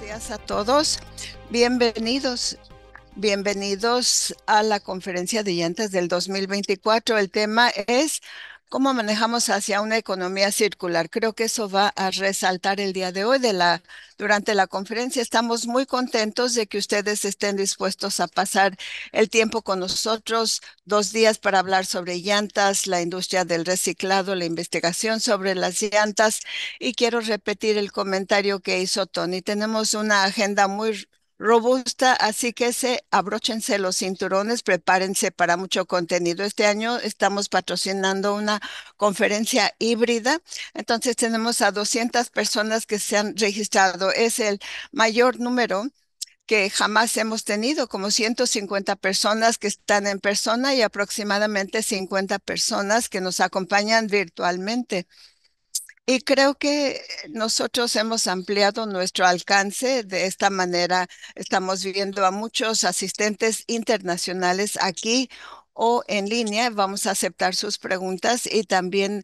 días a todos. Bienvenidos. Bienvenidos a la conferencia de llantas del 2024. El tema es cómo manejamos hacia una economía circular. Creo que eso va a resaltar el día de hoy de la, durante la conferencia. Estamos muy contentos de que ustedes estén dispuestos a pasar el tiempo con nosotros, dos días para hablar sobre llantas, la industria del reciclado, la investigación sobre las llantas. Y quiero repetir el comentario que hizo Tony. Tenemos una agenda muy robusta, así que se abróchense los cinturones, prepárense para mucho contenido. Este año estamos patrocinando una conferencia híbrida, entonces tenemos a 200 personas que se han registrado. Es el mayor número que jamás hemos tenido, como 150 personas que están en persona y aproximadamente 50 personas que nos acompañan virtualmente. Y creo que nosotros hemos ampliado nuestro alcance. De esta manera estamos viviendo a muchos asistentes internacionales aquí o en línea. Vamos a aceptar sus preguntas y también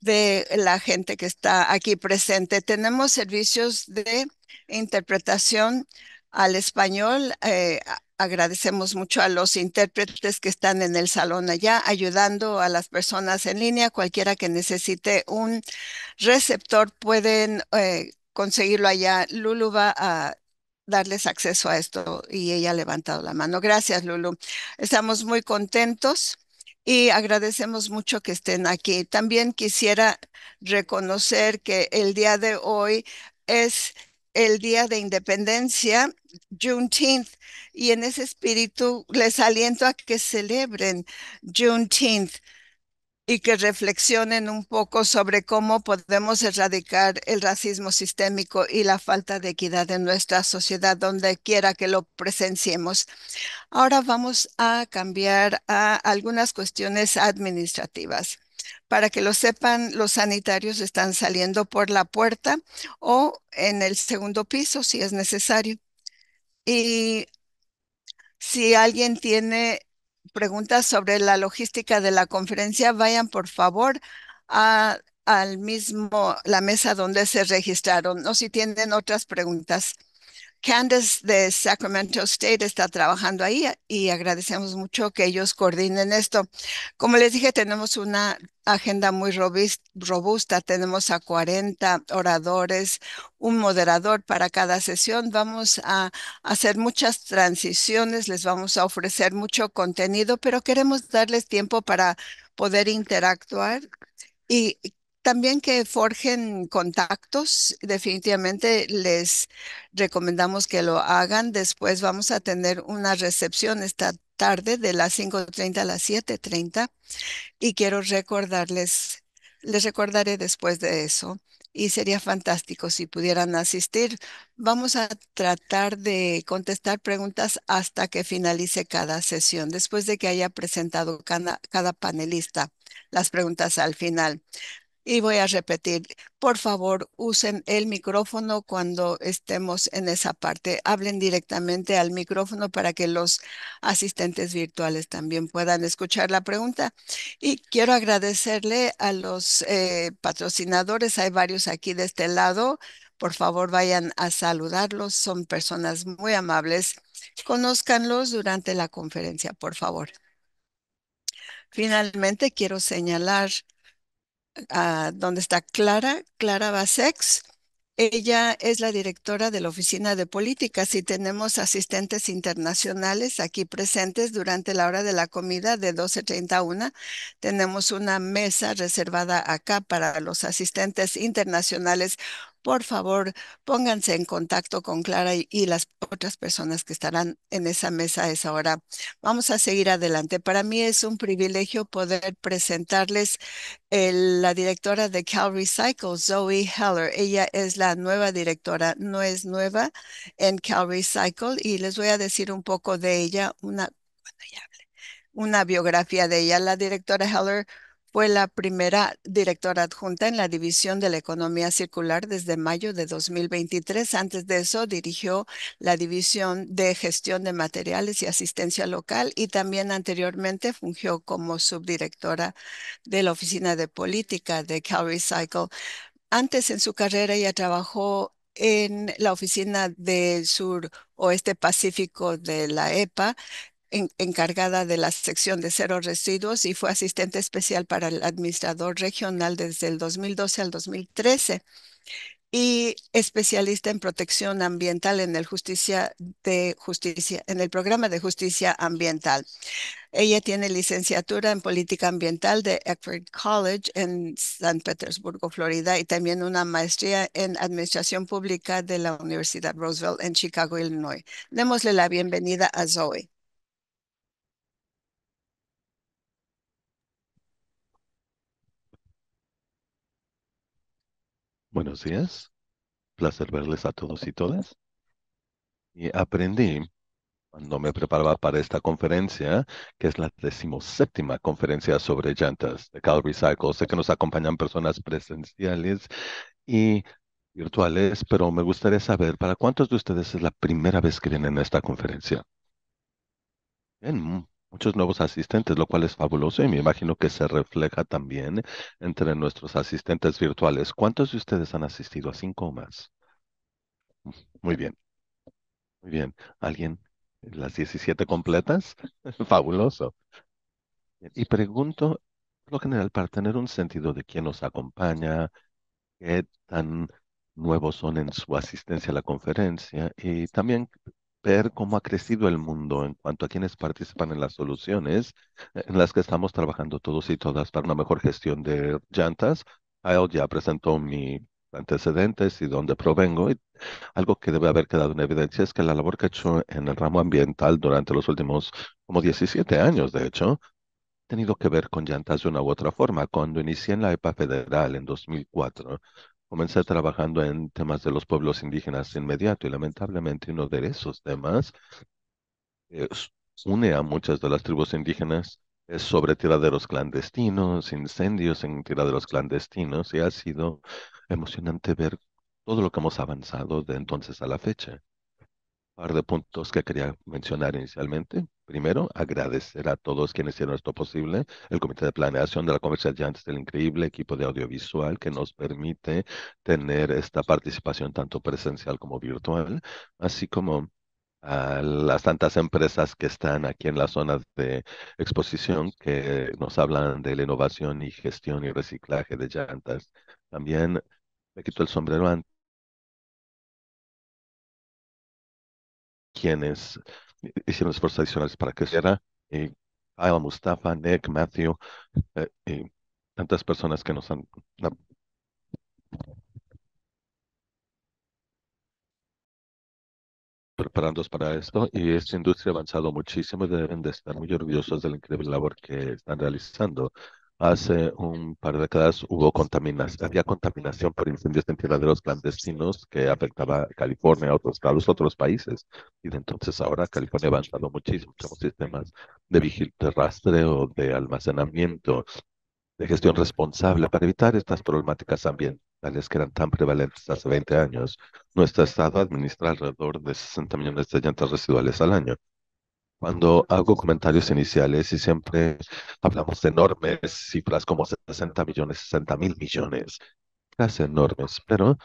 de la gente que está aquí presente. Tenemos servicios de interpretación al español, eh, agradecemos mucho a los intérpretes que están en el salón allá ayudando a las personas en línea. Cualquiera que necesite un receptor pueden eh, conseguirlo allá. Lulu va a darles acceso a esto y ella ha levantado la mano. Gracias, Lulu. Estamos muy contentos y agradecemos mucho que estén aquí. También quisiera reconocer que el día de hoy es el Día de Independencia, Juneteenth, y en ese espíritu les aliento a que celebren Juneteenth y que reflexionen un poco sobre cómo podemos erradicar el racismo sistémico y la falta de equidad en nuestra sociedad, donde quiera que lo presenciemos. Ahora vamos a cambiar a algunas cuestiones administrativas. Para que lo sepan, los sanitarios están saliendo por la puerta o en el segundo piso si es necesario. Y si alguien tiene preguntas sobre la logística de la conferencia, vayan por favor a, al mismo, la mesa donde se registraron, o si tienen otras preguntas. Candace de Sacramento State está trabajando ahí y agradecemos mucho que ellos coordinen esto. Como les dije, tenemos una agenda muy robusta. Tenemos a 40 oradores, un moderador para cada sesión. Vamos a hacer muchas transiciones, les vamos a ofrecer mucho contenido, pero queremos darles tiempo para poder interactuar y también que forjen contactos, definitivamente les recomendamos que lo hagan. Después vamos a tener una recepción esta tarde de las 5.30 a las 7.30 y quiero recordarles, les recordaré después de eso y sería fantástico si pudieran asistir. Vamos a tratar de contestar preguntas hasta que finalice cada sesión, después de que haya presentado cada, cada panelista las preguntas al final. Y voy a repetir, por favor, usen el micrófono cuando estemos en esa parte. Hablen directamente al micrófono para que los asistentes virtuales también puedan escuchar la pregunta. Y quiero agradecerle a los eh, patrocinadores. Hay varios aquí de este lado. Por favor, vayan a saludarlos. Son personas muy amables. Conozcanlos durante la conferencia, por favor. Finalmente, quiero señalar donde está Clara, Clara Basex. Ella es la directora de la Oficina de Políticas y tenemos asistentes internacionales aquí presentes durante la hora de la comida de 12.31. Tenemos una mesa reservada acá para los asistentes internacionales por favor pónganse en contacto con Clara y, las otras personas que estarán en esa mesa a esa hora. Vamos a seguir adelante. Para mí es un privilegio poder presentarles eh, la directora de Cal Recycle, Zoe Heller. Ella es la nueva directora, no es nueva en Cal Recycle y les voy a decir un poco de ella, una, una biografía de ella. La directora Heller fue la primera directora adjunta en la División de la Economía Circular desde mayo de 2023. Antes de eso, dirigió la División de Gestión de Materiales y Asistencia Local y también anteriormente fungió como subdirectora de la Oficina de Política de CalRecycle. Antes en su carrera ella trabajó en la oficina del sur oeste pacífico de la EPA encargada de la sección de cero residuos y fue asistente especial para el administrador regional desde el 2012 al 2013 y especialista en protección ambiental en el justicia de justicia en el programa de justicia ambiental. Ella tiene licenciatura en política ambiental de Eckford College en San Petersburgo, Florida, y también una maestría en administración pública de la Universidad Roosevelt en Chicago, Illinois. Démosle la bienvenida a Zoe. Buenos días. Placer verles a todos y todas. Y aprendí cuando me preparaba para esta conferencia, que es la decimoséptima conferencia sobre llantas de Cal Recycle. Sé que nos acompañan personas presenciales y virtuales, pero me gustaría saber para cuántos de ustedes es la primera vez que vienen a esta conferencia. Bien, muchos nuevos asistentes, lo cual es fabuloso y me imagino que se refleja también entre nuestros asistentes virtuales. ¿Cuántos de ustedes han asistido a cinco o más? Mm, muy bien. Muy bien. ¿Alguien? ¿Las 17 completas? fabuloso. Y pregunto, por lo general, para tener un sentido de quién nos acompaña, qué tan nuevos son en su asistencia a la conferencia y también ver cómo ha crecido el mundo en cuanto a quienes participan en las soluciones eh, en las que estamos trabajando todos y todas para una mejor gestión de llantas. ya presentó mi antecedentes y dónde provengo. Y algo que debe haber quedado en evidencia es que la labor que he hecho en el ramo ambiental durante los últimos como 17 años, de hecho, ha tenido que ver con llantas de una u otra forma. Cuando inicié en la EPA federal en 2004, comencé trabajando en temas de los pueblos indígenas inmediato y lamentablemente uno de esos temas une a muchas de las tribus indígenas es sobre tiraderos clandestinos, incendios en tiraderos clandestinos y ha sido emocionante ver todo lo que hemos avanzado de entonces a la fecha. Un par de puntos que quería mencionar inicialmente. Primero, agradecer a todos quienes hicieron esto posible, el Comité de Planeación de la de antes el increíble equipo de audiovisual que nos permite tener esta participación tanto presencial como virtual, así como a las tantas empresas que están aquí en la zona de exposición que nos hablan de la innovación y gestión y reciclaje de llantas. También me quito el sombrero antes quienes hicieron esfuerzos adicionales para que sea. Y eh, Kyle, Mustafa, Nick, Matthew, eh, y tantas personas que nos han... preparando para esto y esta industria ha avanzado muchísimo y deben de estar muy orgullosos de la increíble labor que están realizando. Hace un par de décadas hubo contaminación, había contaminación por incendios de tiraderos clandestinos que afectaba a California, a otros, a otros países. Y de entonces ahora California ha avanzado muchísimo. Tenemos sistemas de, vigil de rastreo, de almacenamiento, de gestión responsable para evitar estas problemáticas ambientales que eran tan prevalentes hace 20 años. Nuestro estado administra alrededor de 60 millones de llantas residuales al año. Cuando hago comentarios iniciales y siempre hablamos de enormes cifras como 60 millones, 60 mil millones, casi enormes, pero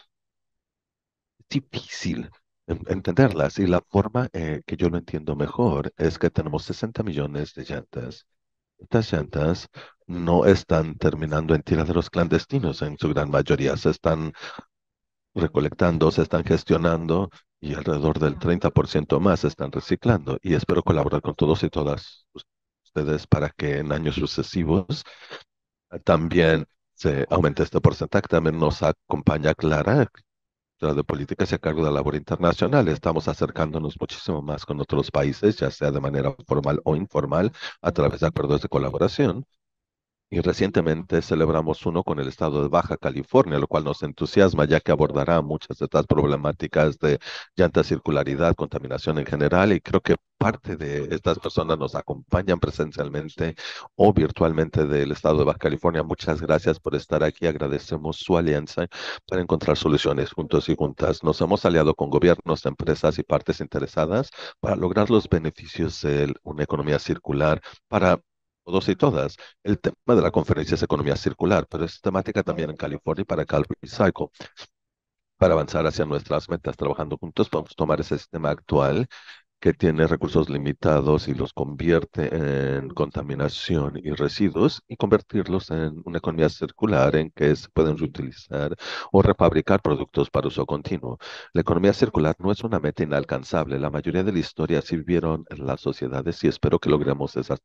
es difícil entenderlas y la forma eh, que yo lo entiendo mejor es que tenemos 60 millones de llantas. Estas llantas no están terminando en de los clandestinos en su gran mayoría, se están recolectando, se están gestionando y alrededor del 30% más están reciclando. Y espero colaborar con todos y todas ustedes para que en años sucesivos también se aumente este porcentaje. También nos acompaña Clara de políticas y a cargo de la labor internacional. Estamos acercándonos muchísimo más con otros países, ya sea de manera formal o informal, a través de acuerdos de colaboración y recientemente celebramos uno con el estado de Baja California, lo cual nos entusiasma ya que abordará muchas de estas problemáticas de llanta circularidad, contaminación en general y creo que parte de estas personas nos acompañan presencialmente o virtualmente del estado de Baja California. Muchas gracias por estar aquí. Agradecemos su alianza para encontrar soluciones juntos y juntas. Nos hemos aliado con gobiernos, empresas y partes interesadas para lograr los beneficios de una economía circular para todos y todas. El tema de la conferencia es economía circular, pero es temática también en California para Cal Recycle. Para avanzar hacia nuestras metas trabajando juntos, podemos tomar ese sistema actual que tiene recursos limitados y los convierte en contaminación y residuos y convertirlos en una economía circular en que se pueden reutilizar o refabricar productos para uso continuo. La economía circular no es una meta inalcanzable. La mayoría de la historia sirvieron en las sociedades y espero que logremos esas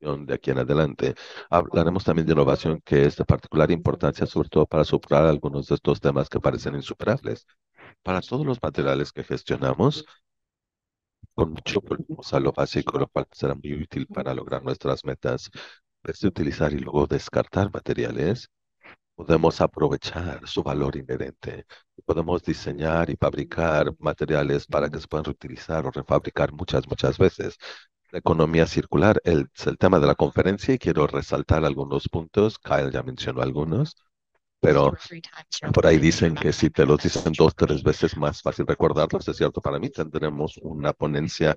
de aquí en adelante. Hablaremos también de innovación, que es de particular importancia, sobre todo para superar algunos de estos temas que parecen insuperables. Para todos los materiales que gestionamos, con mucho a lo básico, lo cual será muy útil para lograr nuestras metas. En de utilizar y luego descartar materiales, podemos aprovechar su valor inherente. Podemos diseñar y fabricar materiales para que se puedan reutilizar o refabricar muchas, muchas veces economía circular el, es el tema de la conferencia y quiero resaltar algunos puntos. Kyle ya mencionó algunos, pero por ahí dicen que si te los dicen dos, tres veces más fácil recordarlos, es cierto para mí. Tendremos una ponencia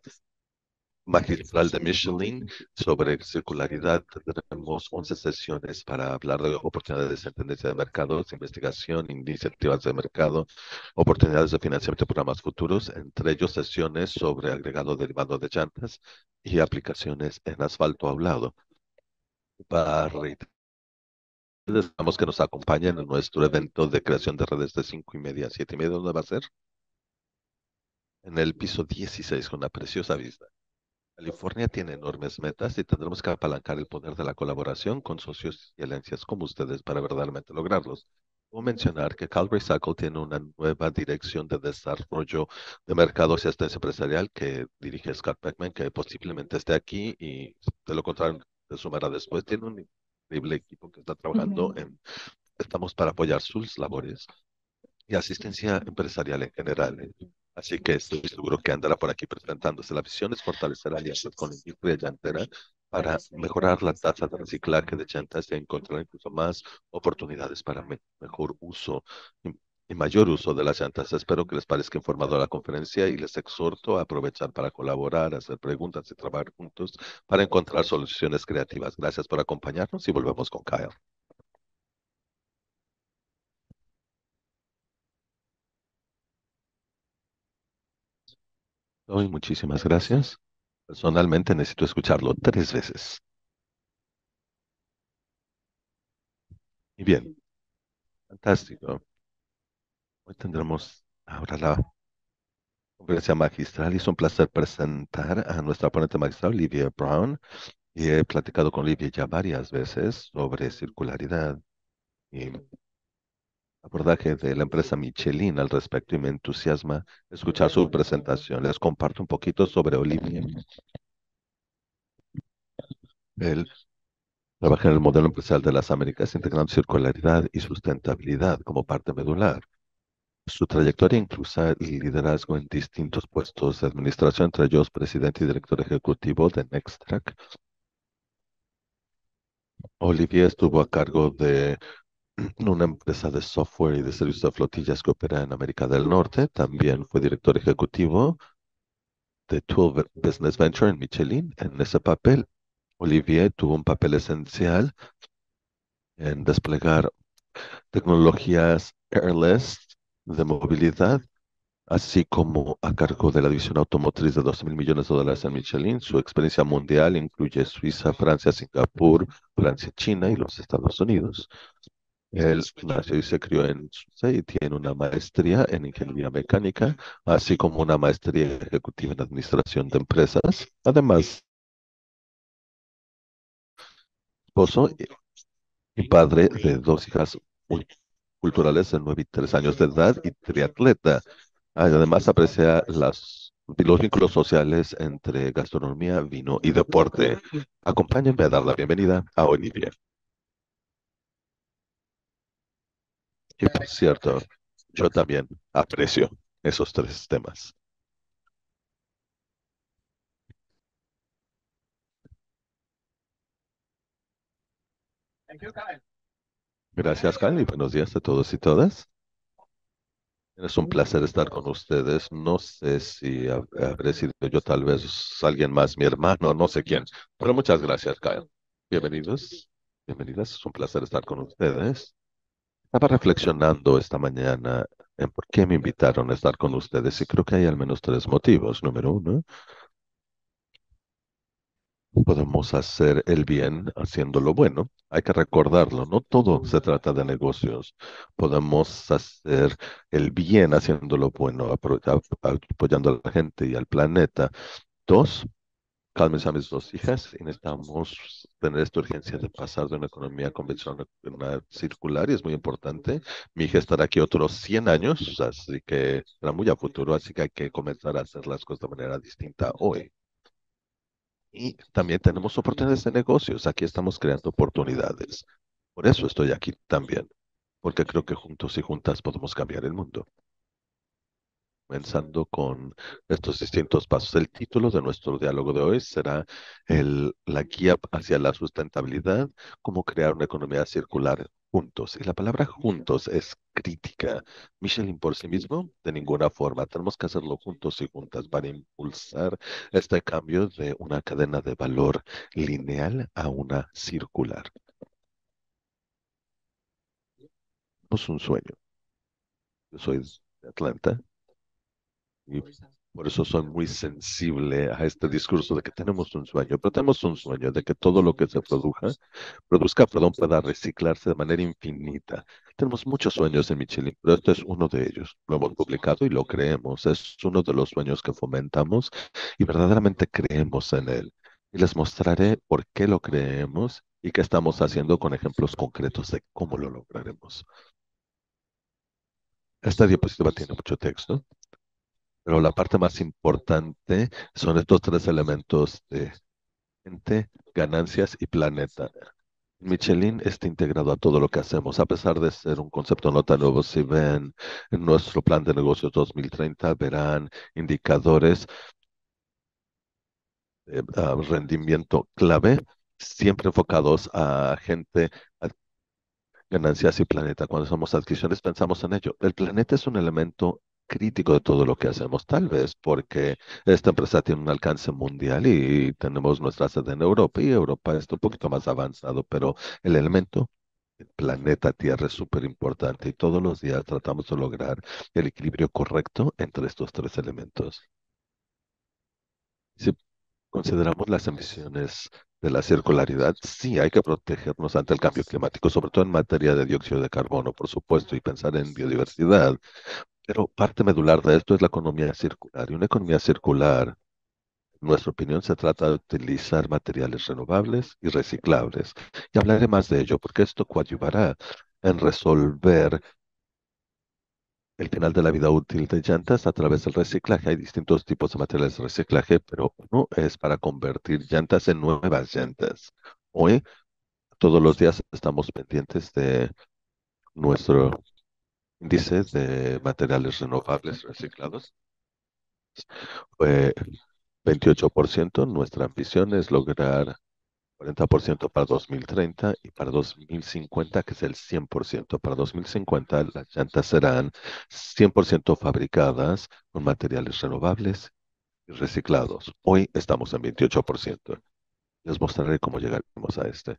magistral de Michelin sobre circularidad. tenemos 11 sesiones para hablar de oportunidades de tendencia de mercados, investigación, iniciativas de mercado, oportunidades de financiamiento de programas futuros, entre ellos sesiones sobre agregado derivado de llantas y aplicaciones en asfalto hablado. Para Esperamos que nos acompañen en nuestro evento de creación de redes de 5 y media a 7 y media. ¿Dónde va a ser? En el piso 16 con una preciosa vista. California tiene enormes metas y tendremos que apalancar el poder de la colaboración con socios y alianzas como ustedes para verdaderamente lograrlos. Puedo mencionar que Calvary Sackle tiene una nueva dirección de desarrollo de mercados y asistencia empresarial que dirige Scott Beckman, que posiblemente esté aquí y de lo contrario se sumará después. Tiene un increíble equipo que está trabajando en... Estamos para apoyar sus labores y asistencia empresarial en general. Así que estoy seguro que andará por aquí presentándose. La visión es fortalecer alianzas con la industria llantera para mejorar la tasa de reciclaje de llantas y encontrar incluso más oportunidades para mejor uso y mayor uso de las llantas. Espero que les parezca informado la conferencia y les exhorto a aprovechar para colaborar, hacer preguntas y trabajar juntos para encontrar soluciones creativas. Gracias por acompañarnos y volvemos con Kyle. Hoy muchísimas gracias. Personalmente necesito escucharlo tres veces. Y bien, fantástico. Hoy tendremos ahora la conferencia magistral y es un placer presentar a nuestra ponente magistral, Livia Brown. Y he platicado con Olivia ya varias veces sobre circularidad y abordaje de la empresa Michelin al respecto y me entusiasma escuchar su presentación. Les comparto un poquito sobre Olivia. Él trabaja en el modelo empresarial de las Américas integrando circularidad y sustentabilidad como parte medular. Su trayectoria incluye liderazgo en distintos puestos de administración, entre ellos presidente y director ejecutivo de Nextrack. Olivier estuvo a cargo de una empresa de software y de servicios de flotillas que opera en América del Norte. También fue director ejecutivo de Tool Business Venture en Michelin. En ese papel, Olivier tuvo un papel esencial en desplegar tecnologías airless de movilidad, así como a cargo de la división automotriz de 12 mil millones de dólares en Michelin. Su experiencia mundial incluye Suiza, Francia, Singapur, Francia, China y los Estados Unidos. Él nació y se crió en Suiza y tiene una maestría en ingeniería mecánica, así como una maestría ejecutiva en administración de empresas. Además, esposo y padre de dos hijas culturales de nueve y tres años de edad y triatleta. Además, aprecia las, los vínculos sociales entre gastronomía, vino y deporte. Acompáñenme a dar la bienvenida a Olivia. por cierto, yo también aprecio esos tres temas. Gracias, Kyle, y buenos días a todos y todas. Es un placer estar con ustedes. No sé si habré sido yo, tal vez alguien más, mi hermano, no sé quién. Pero muchas gracias, Kyle. Bienvenidos, bienvenidas. Es un placer estar con ustedes. Estaba reflexionando esta mañana en por qué me invitaron a estar con ustedes y creo que hay al menos tres motivos. Número uno, podemos hacer el bien haciendo lo bueno. Hay que recordarlo, no todo se trata de negocios. Podemos hacer el bien haciendo lo bueno, apoyando a la gente y al planeta. Dos, Cálmense a mis dos hijas y necesitamos tener esta urgencia de pasar de una economía convencional a una circular y es muy importante. Mi hija estará aquí otros 100 años, así que será muy a futuro, así que hay que comenzar a hacer las cosas de manera distinta hoy. Y también tenemos oportunidades de negocios, aquí estamos creando oportunidades. Por eso estoy aquí también, porque creo que juntos y juntas podemos cambiar el mundo comenzando con estos distintos pasos. El título de nuestro diálogo de hoy será la guía hacia la sustentabilidad, cómo crear una economía circular juntos. Y la palabra juntos es crítica. Michelin por sí mismo, de ninguna forma. Tenemos que hacerlo juntos y juntas para impulsar este cambio de una cadena de valor lineal a una circular. Tenemos un sueño. Yo soy de Atlanta y por eso soy muy sensible a este discurso de que tenemos un sueño, pero tenemos un sueño de que todo lo que se produja, produzca, perdón, pueda reciclarse de manera infinita. Tenemos muchos sueños en Michelin, pero este es uno de ellos. Lo hemos publicado y lo creemos. Es uno de los sueños que fomentamos y verdaderamente creemos en él. Y les mostraré por qué lo creemos y qué estamos haciendo con ejemplos concretos de cómo lo lograremos. Esta diapositiva tiene mucho texto. Pero la parte más importante son estos tres elementos de gente, ganancias y planeta. Michelin está integrado a todo lo que hacemos, a pesar de ser un concepto no tan nuevo. Si ven en nuestro plan de negocios 2030, verán indicadores de ah, rendimiento clave, siempre enfocados a gente, ganancias y planeta. Cuando somos adquisiciones, pensamos en ello. El planeta es un elemento crítico de todo lo que hacemos, tal vez porque esta empresa tiene un alcance mundial y, tenemos nuestra sede en Europa y Europa está un poquito más avanzado, pero el elemento el planeta Tierra es súper importante y todos los días tratamos de lograr el equilibrio correcto entre estos tres elementos. Si consideramos las emisiones de la circularidad, sí hay que protegernos ante el cambio climático, sobre todo en materia de dióxido de carbono, por supuesto, y pensar en biodiversidad, pero parte medular de esto es la economía circular. Y una economía circular, en nuestra opinión, se trata de utilizar materiales renovables y reciclables. Y hablaré más de ello, porque esto coadyuvará en resolver el final de la vida útil de llantas a través del reciclaje. Hay distintos tipos de materiales de reciclaje, pero uno es para convertir llantas en nuevas llantas. Hoy, todos los días estamos pendientes de nuestro índice de materiales renovables reciclados fue 28%. Nuestra ambición es lograr 40% para 2030 y para 2050, que es el 100%. Para 2050 las llantas serán 100% fabricadas con materiales renovables y reciclados. Hoy estamos en 28%. Les mostraré cómo llegaremos a este.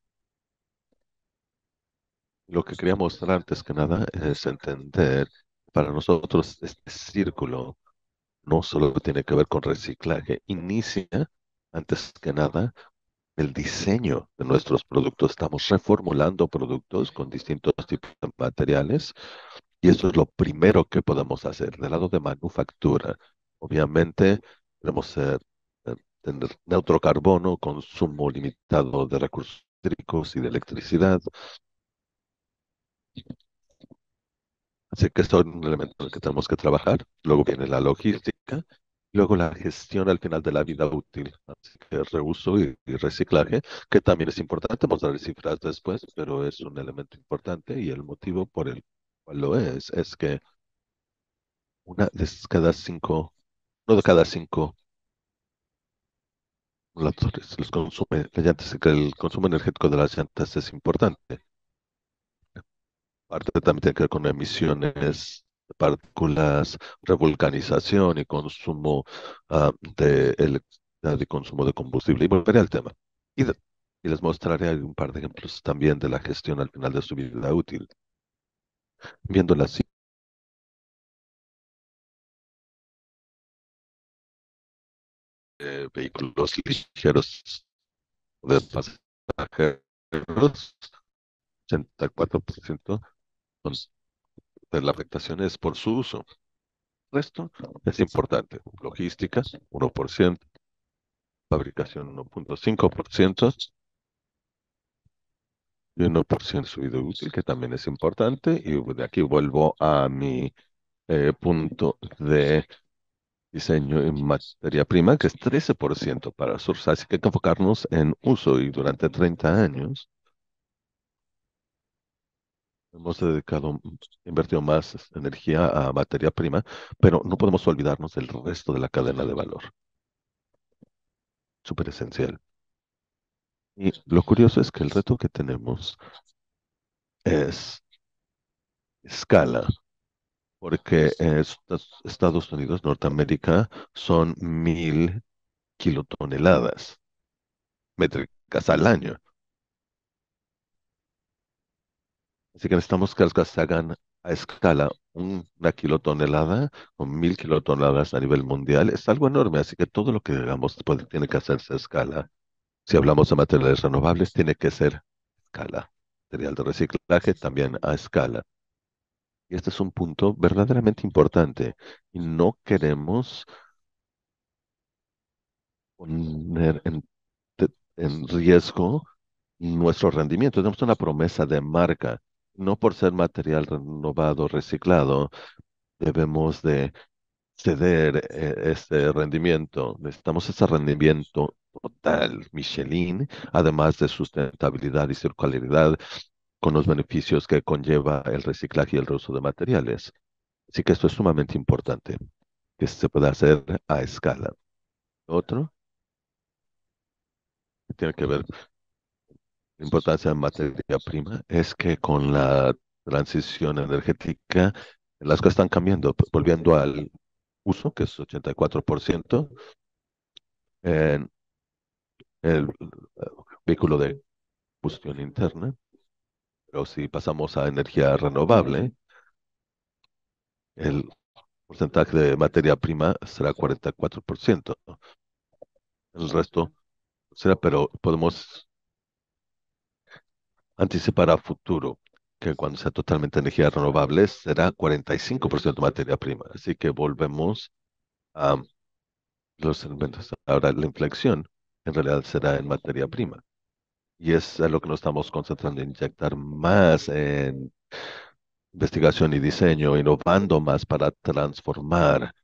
Lo que quería mostrar antes que nada es entender, para nosotros este círculo no solo tiene que ver con reciclaje, inicia antes que nada el diseño de nuestros productos. Estamos reformulando productos con distintos tipos de materiales y eso es lo primero que podemos hacer. Del lado de manufactura, obviamente queremos ser, eh, tener neutro carbono, consumo limitado de recursos y de electricidad, Así que es un elemento en el que tenemos que trabajar. Luego viene la logística, luego la gestión al final de la vida útil, así reuso y, reciclaje, que también es importante, vamos mostraré cifras después, pero es un elemento importante y el motivo por el cual lo es, es que una de cada cinco, uno de cada cinco los, consume, el consumo energético de las llantas es importante parte también tiene que ver con emisiones de partículas, revulcanización y consumo, ah, de electricidad ah, y consumo de combustible. Y volveré al tema. Y, les mostraré un par de ejemplos también de la gestión al final de su vida útil. Viendo la vehículos ligeros de pasajeros, 84%, pues, pues, la afectación es por su uso. El resto es importante. Logística, 1%. Fabricación, 1.5%. Y 1% subido útil, que también es importante. Y de aquí vuelvo a mi eh, punto de diseño en materia prima, que es 13% para sursa. Así que hay que enfocarnos en uso y durante 30 años Hemos dedicado, mm, invertido más energía a materia prima, pero no podemos olvidarnos del resto de la cadena de valor. Súper esencial. Y lo curioso es que el reto que tenemos es escala, porque Estados Unidos, Norteamérica, son mil kilotoneladas métricas al año. Así que necesitamos que las hagan a escala. Una kilotonelada o mil kilotoneladas a nivel mundial es algo enorme, así que todo lo que digamos tiene que hacerse a escala. Si hablamos de materiales renovables, tiene que ser a escala. Material de reciclaje también a escala. Y este es un punto verdaderamente importante. Y no queremos poner en riesgo nuestro rendimiento. Tenemos una promesa de marca no por ser material renovado, reciclado, debemos de ceder eh, este rendimiento. Necesitamos ese rendimiento total, Michelin, además de sustentabilidad y circularidad con los beneficios que conlleva el reciclaje y el reuso de materiales. Así que esto es sumamente importante, que se pueda hacer a escala. Otro, tiene que ver importancia en materia prima es que con la transición energética las cosas están cambiando, pues, volviendo al uso, que es 84%, en el vehículo de combustión interna, pero si pasamos a energía renovable, el porcentaje de materia prima será 44%. El resto será, pero podemos anticipar futuro que cuando sea totalmente energía renovables será 45% de materia prima. Así que volvemos a los elementos. Ahora la inflexión en realidad será en materia prima. Y es a lo que nos estamos concentrando, inyectar más en investigación y diseño, innovando más para transformar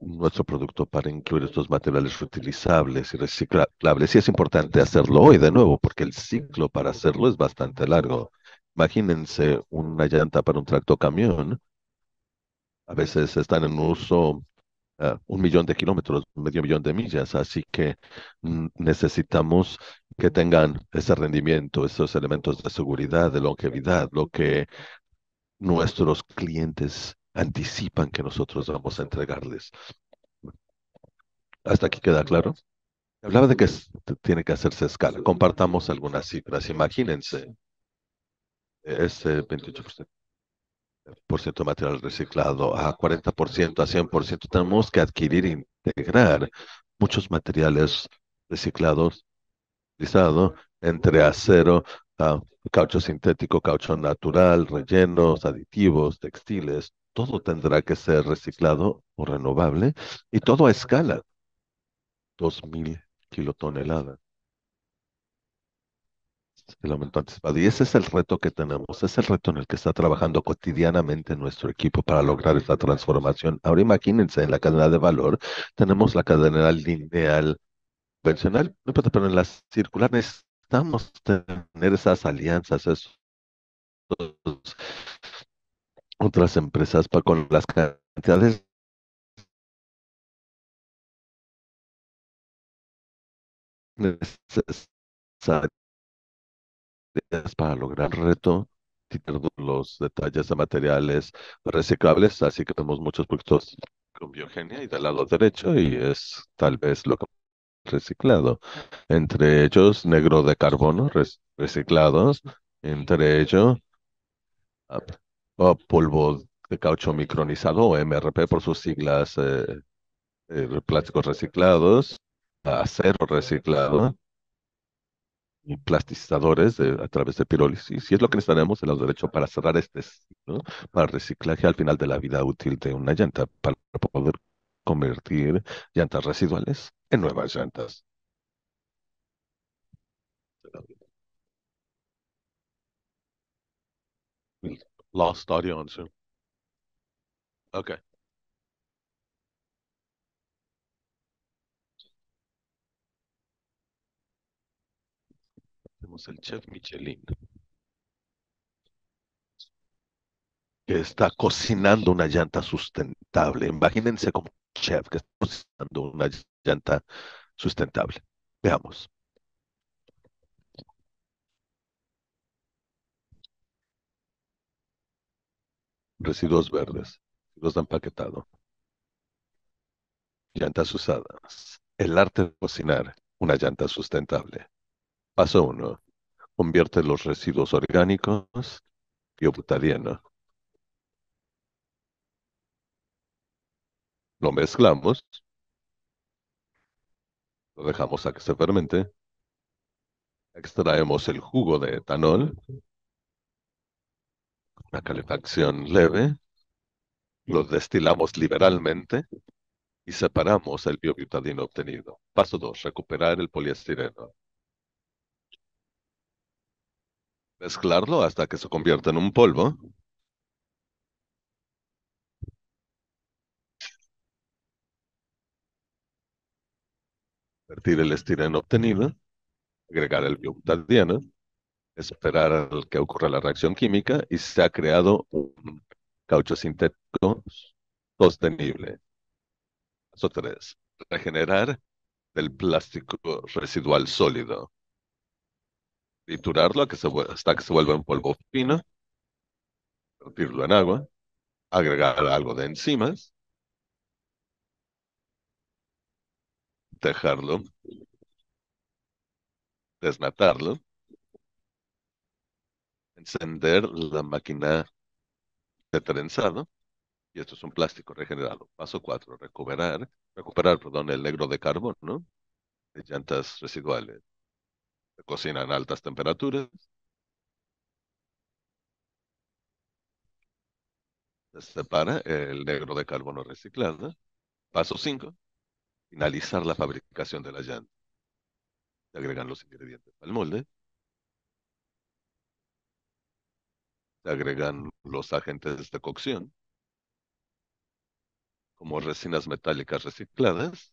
nuestro producto para incluir estos materiales reutilizables y reciclables. Y es importante hacerlo hoy de nuevo, porque el ciclo para hacerlo es bastante largo. Imagínense una llanta para un tractocamión. A veces están en uso ah, un millón de kilómetros, medio millón de millas. Así que necesitamos que tengan ese rendimiento, esos elementos de seguridad, de longevidad, lo que nuestros clientes anticipan que nosotros vamos a entregarles. ¿Hasta aquí queda claro? Hablaba de que tiene que hacerse escala. Compartamos algunas cifras. Imagínense ese 28% por ciento de material reciclado a 40%, a 100%. Tenemos que adquirir e integrar muchos materiales reciclados, utilizados entre acero, ah, caucho sintético, caucho natural, rellenos, aditivos, textiles todo tendrá que ser reciclado o renovable y todo a escala. 2.000 kilotoneladas. Y ese es el reto que tenemos, es el reto en el que está trabajando cotidianamente nuestro equipo para lograr esta transformación. Ahora imagínense, en la cadena de valor tenemos la cadena lineal convencional, pero en la circular necesitamos tener esas alianzas, esos otras empresas para con las cantidades necesarias para lograr el reto los detalles de materiales reciclables, así que tenemos muchos productos con biogenia y del lado derecho y es tal vez lo que reciclado. Entre ellos, negro de carbono reciclados, entre ellos, Ah, polvo de caucho micronizado, o MRP por sus siglas, eh, eh, plásticos reciclados, acero reciclado, y plastizadores a través de pirólisis. Y es lo que necesitaremos en los derechos para cerrar este ciclo, para reciclaje al final de la vida útil de una llanta, para poder convertir llantas residuales en nuevas llantas. Lost audio on Okay. Tenemos el chef Michelin. Que está cocinando una llanta sustentable. Imagínense como chef que está cocinando una llanta sustentable. Veamos. residuos verdes, los de empaquetado, llantas usadas, el arte de cocinar una llanta sustentable. Paso 1. Convierte los residuos orgánicos y butadieno. Lo mezclamos. Lo dejamos a que se fermente. Extraemos el jugo de etanol la calefacción leve, los destilamos liberalmente y separamos el biobutadino obtenido. Paso 2. Recuperar el poliestireno. Mezclarlo hasta que se convierta en un polvo. Vertir el estireno obtenido. Agregar el biobutadieno esperar al que ocurra la reacción química y se ha creado un caucho sintético sostenible. Paso tres, regenerar el plástico residual sólido. Triturarlo hasta que se vuelva un polvo fino, vertirlo en agua, agregar algo de enzimas, dejarlo, Desmatarlo encender la máquina de trenzado. Y esto es un plástico regenerado. Paso 4, recuperar, recuperar, perdón, el negro de carbón ¿no? de llantas residuales. Se cocina en altas temperaturas. Se separa el negro de carbono reciclado. Paso 5, finalizar la fabricación de la llanta. Se agregan los ingredientes al molde. agregan los agentes de cocción, como resinas metálicas recicladas,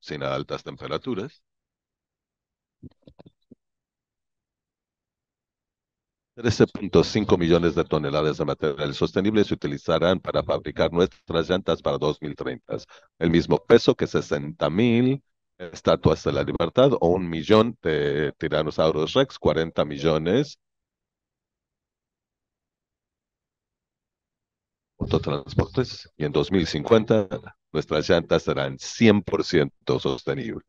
sin altas temperaturas. $13.5 millones de toneladas de material sostenible... se utilizarán para fabricar nuestras llantas para 2030. El mismo peso que mil estatuas de la libertad o un millón de tiranosauros rex, 40 millones autotransportes y en 2050 nuestras llantas serán 100% sostenibles.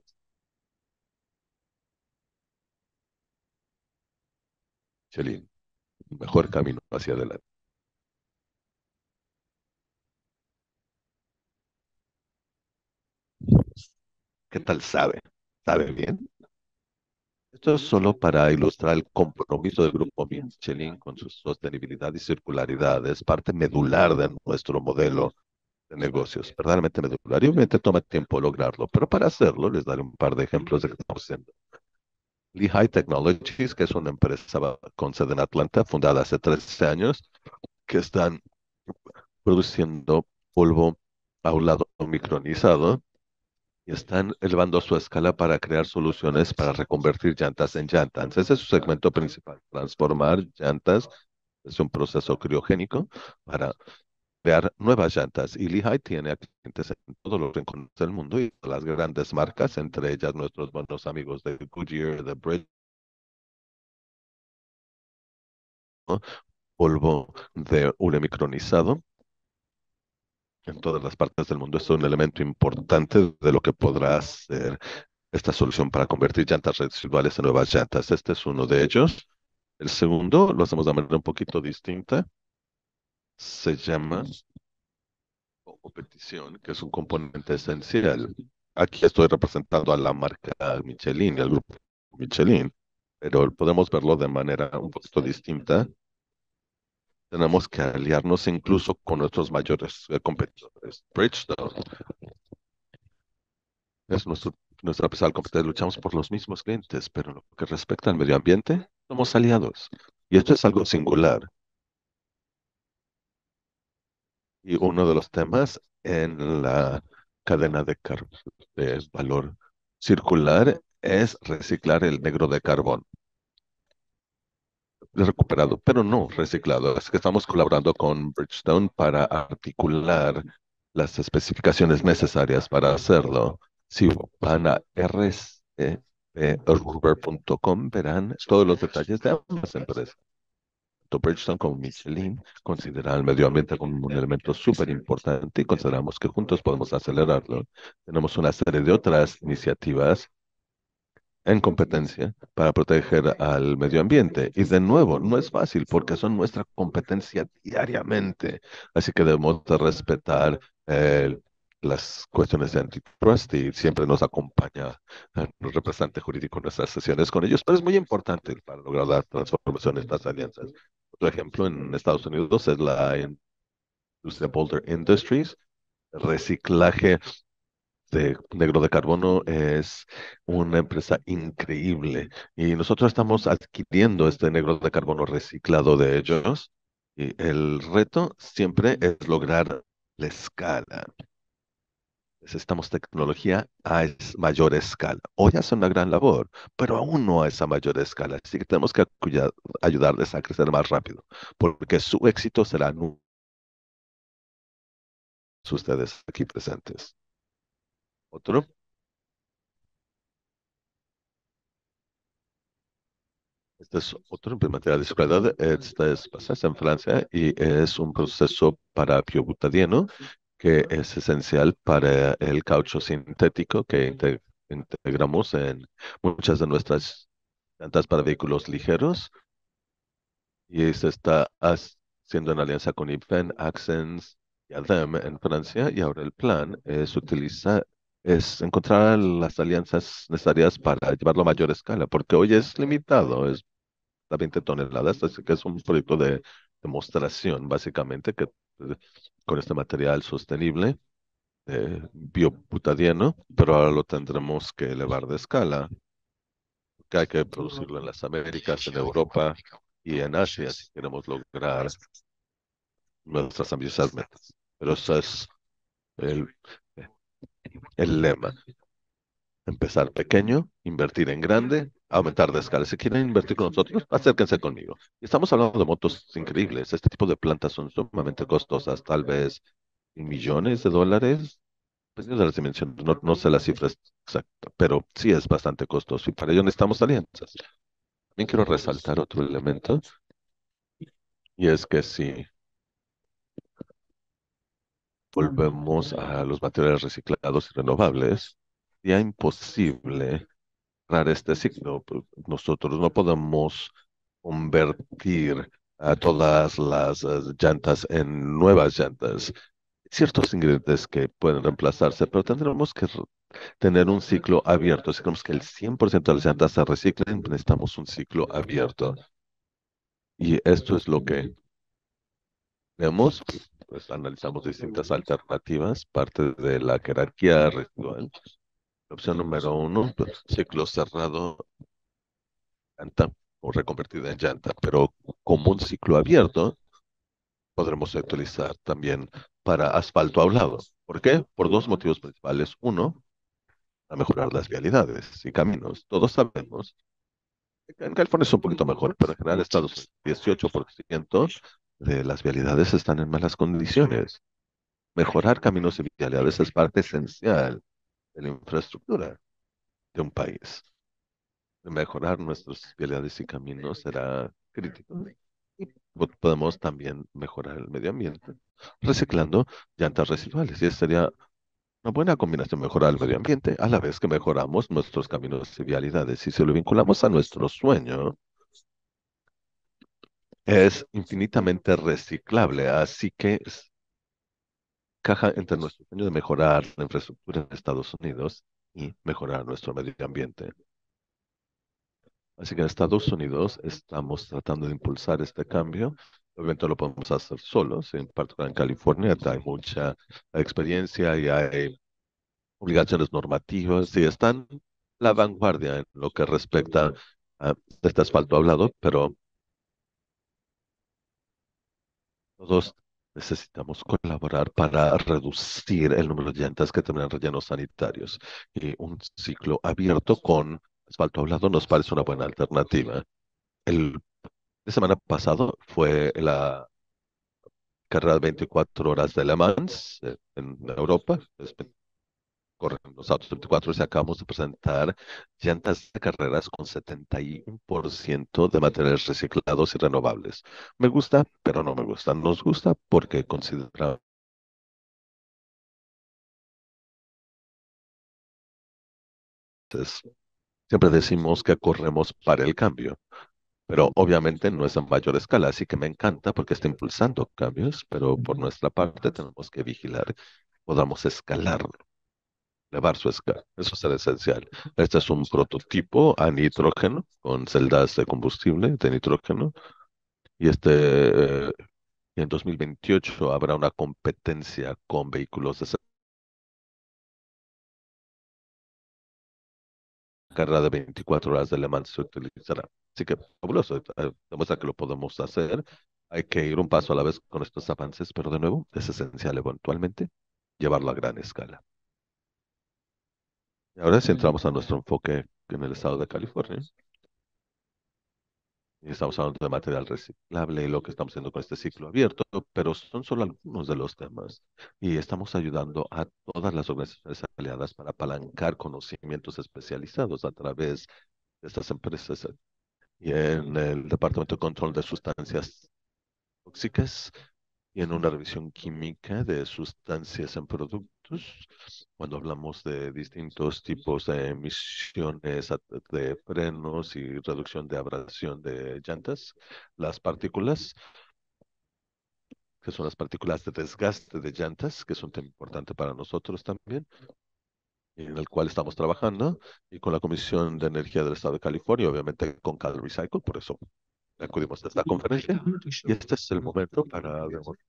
Chelín, mejor camino hacia adelante. ¿Qué tal sabe? ¿Sabe bien? Esto es solo para ilustrar el compromiso del Grupo Michelin con su sostenibilidad y circularidad. Es parte medular de nuestro modelo de negocios, verdaderamente medular. Y obviamente toma tiempo lograrlo, pero para hacerlo les daré un par de ejemplos de que estamos haciendo. Lehigh Technologies, que es una empresa con sede en Atlanta, fundada hace 13 años, que están produciendo polvo a un lado micronizado y están elevando su escala para crear soluciones para reconvertir llantas en llantas. Ese es su segmento principal, transformar llantas, es un proceso criogénico para crear nuevas llantas. Y Lehigh tiene clientes en todos los rincones del mundo y las grandes marcas, entre ellas nuestros buenos amigos de Goodyear, de Bridge, polvo de unemicronizado en todas las partes del mundo. Esto es un elemento importante de lo que podrá ser esta solución para convertir llantas residuales en nuevas llantas. Este es uno de ellos. El segundo lo hacemos de manera un poquito distinta. Se llama competición, que es un componente esencial. Aquí estoy representando a la marca Michelin al grupo Michelin, pero podemos verlo de manera un poquito distinta tenemos que aliarnos incluso con nuestros mayores eh, competidores. Bridgestone es nuestro, nuestra principal competencia. Luchamos por los mismos clientes, pero lo que respecta al medio ambiente, somos aliados. Y esto es algo singular. Y uno de los temas en la cadena de valor circular es reciclar el negro de carbón recuperado, pero no reciclado. Es que estamos colaborando con Bridgestone para articular las especificaciones necesarias para hacerlo. Si van a rc.ruber.com, e verán todos los detalles de ambas empresas. Tanto Bridgestone como Michelin consideran el medio ambiente como un elemento súper importante y consideramos que juntos podemos acelerarlo. Tenemos una serie de otras iniciativas en competencia para proteger al medio ambiente. Y de nuevo, no es fácil porque son nuestra competencia diariamente. Así que debemos respetar eh, las cuestiones de antitrust y siempre nos acompaña nuestro eh, representante jurídico en nuestras sesiones con ellos, pero es muy importante para lograr la transformación de estas alianzas. Otro ejemplo en Estados Unidos es la industria Boulder Industries, reciclaje este, negro de Carbono es una empresa increíble y nosotros estamos adquiriendo este negro de carbono reciclado de ellos y el reto siempre es lograr la escala. Necesitamos tecnología a mayor escala. Hoy hace una gran labor, pero aún no a esa mayor escala. Así que tenemos que ayudarles a crecer más rápido, porque su éxito será ustedes aquí presentes. Otro. Este es otro en materia de seguridad. Este es en Francia y es un proceso para piobutadieno que es esencial para el caucho sintético que integramos en muchas de nuestras plantas para vehículos ligeros. Y se está haciendo en alianza con IPFEN, Accents y ADEM en Francia. Y ahora el plan es utilizar es encontrar las alianzas necesarias para llevarlo a mayor escala, porque hoy es limitado, es a 20 toneladas, así que es un proyecto de demostración, básicamente, que eh, con este material sostenible eh, pero ahora lo tendremos que elevar de escala, porque hay que producirlo en las Américas, en Europa y en Asia, si queremos lograr nuestras ambiciosas metas. Pero eso es el el lema. Empezar pequeño, invertir en grande, aumentar de escala. Si quieren invertir con nosotros, acérquense conmigo. Estamos hablando de motos increíbles. Este tipo de plantas son sumamente costosas, tal vez millones de dólares. de las pues, dimensiones, no, no sé las cifras exactas, pero sí es bastante costoso y para ello necesitamos alianzas. También quiero resaltar otro elemento y es que si volvemos a los materiales reciclados y renovables, ya imposible cerrar este ciclo. Pues, nosotros no podemos convertir a todas las eh, llantas en nuevas llantas. Ciertos ingredientes que pueden reemplazarse, pero tendremos que tener un ciclo abierto. Si queremos que el 100% de las llantas se reciclen, necesitamos un ciclo abierto. Y esto es lo que vemos. Pues, analizamos distintas alternativas, parte de la jerarquía residual. Opción número uno, pues, ciclo cerrado, llanta o reconvertida en llanta, pero como un ciclo abierto, podremos utilizar también para asfalto hablado. ¿Por qué? Por dos motivos principales. Uno, a mejorar las vialidades y caminos. Todos sabemos en California es un poquito mejor, pero en general Estados Unidos 18% de las vialidades están en malas condiciones. Mejorar caminos y vialidades es parte esencial de la infraestructura de un país. Mejorar nuestros vialidades y caminos será crítico. Podemos también mejorar el medio ambiente reciclando llantas residuales y sería una buena combinación mejorar el medio ambiente a la vez que mejoramos nuestros caminos y vialidades. Y si lo vinculamos a nuestro sueño es infinitamente reciclable, así que caja entre nuestro sueño de mejorar la infraestructura en Estados Unidos y mejorar nuestro medio ambiente. Así que en Estados Unidos estamos tratando de impulsar este cambio. Obviamente lo podemos hacer solos, en particular en California hay mucha experiencia y hay obligaciones normativas y están la vanguardia en lo que respecta a este asfalto hablado, pero Todos necesitamos colaborar para reducir el número de llantas que terminan rellenos sanitarios. Y un ciclo abierto con asfalto hablado nos parece una buena alternativa. El semana pasado fue la carrera de 24 horas de Le Mans eh, en Europa, por ejemplo, los autos 34 si acabamos de presentar llantas de carreras con 71% de materiales reciclados y renovables. Me gusta, pero no me gusta. Nos gusta porque consideramos siempre decimos que corremos para el cambio, pero obviamente no es en mayor escala, así que me encanta porque está impulsando cambios, pero por nuestra parte tenemos que vigilar, que podamos escalarlo llevar su escala. Eso será esencial. Este es un prototipo a nitrógeno con celdas de combustible de nitrógeno. Y este, eh, en 2028 habrá una competencia con vehículos de carrera de 24 horas de Le se utilizará. Así que, fabuloso, eh, demuestra que lo podemos hacer. Hay que ir un paso a la vez con estos avances, pero de nuevo, es esencial eventualmente llevarlo a gran escala. Ahora si entramos a nuestro enfoque en el estado de California, y estamos hablando de material reciclable y lo que estamos haciendo con este ciclo abierto, pero son solo algunos de los temas. Y estamos ayudando a todas las organizaciones aliadas para apalancar conocimientos especializados a través de estas empresas. Y en el Departamento de Control de Sustancias Tóxicas y en una revisión química de sustancias en productos cuando hablamos de distintos tipos de emisiones de frenos y reducción de abrasión de llantas, las partículas, que son las partículas de desgaste de llantas, que son tan importante para nosotros también, en el cual estamos trabajando, y con la Comisión de Energía del Estado de California, obviamente con CalRecycle Recycle, por eso acudimos a esta conferencia. Y este es el momento para demostrar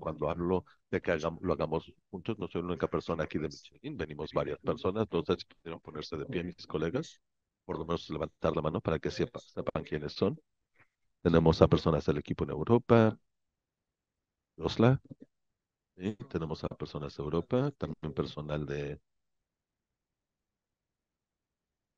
cuando hablo de que hagamos, lo hagamos juntos, no soy la única persona aquí de pues Michelin, venimos varias personas, entonces pudieron ponerse de pie mis colegas, por lo menos levantar la mano para que pues. sepan quiénes son. Tenemos a personas del equipo en Europa, Rosla, tenemos a personas de Europa, también personal de,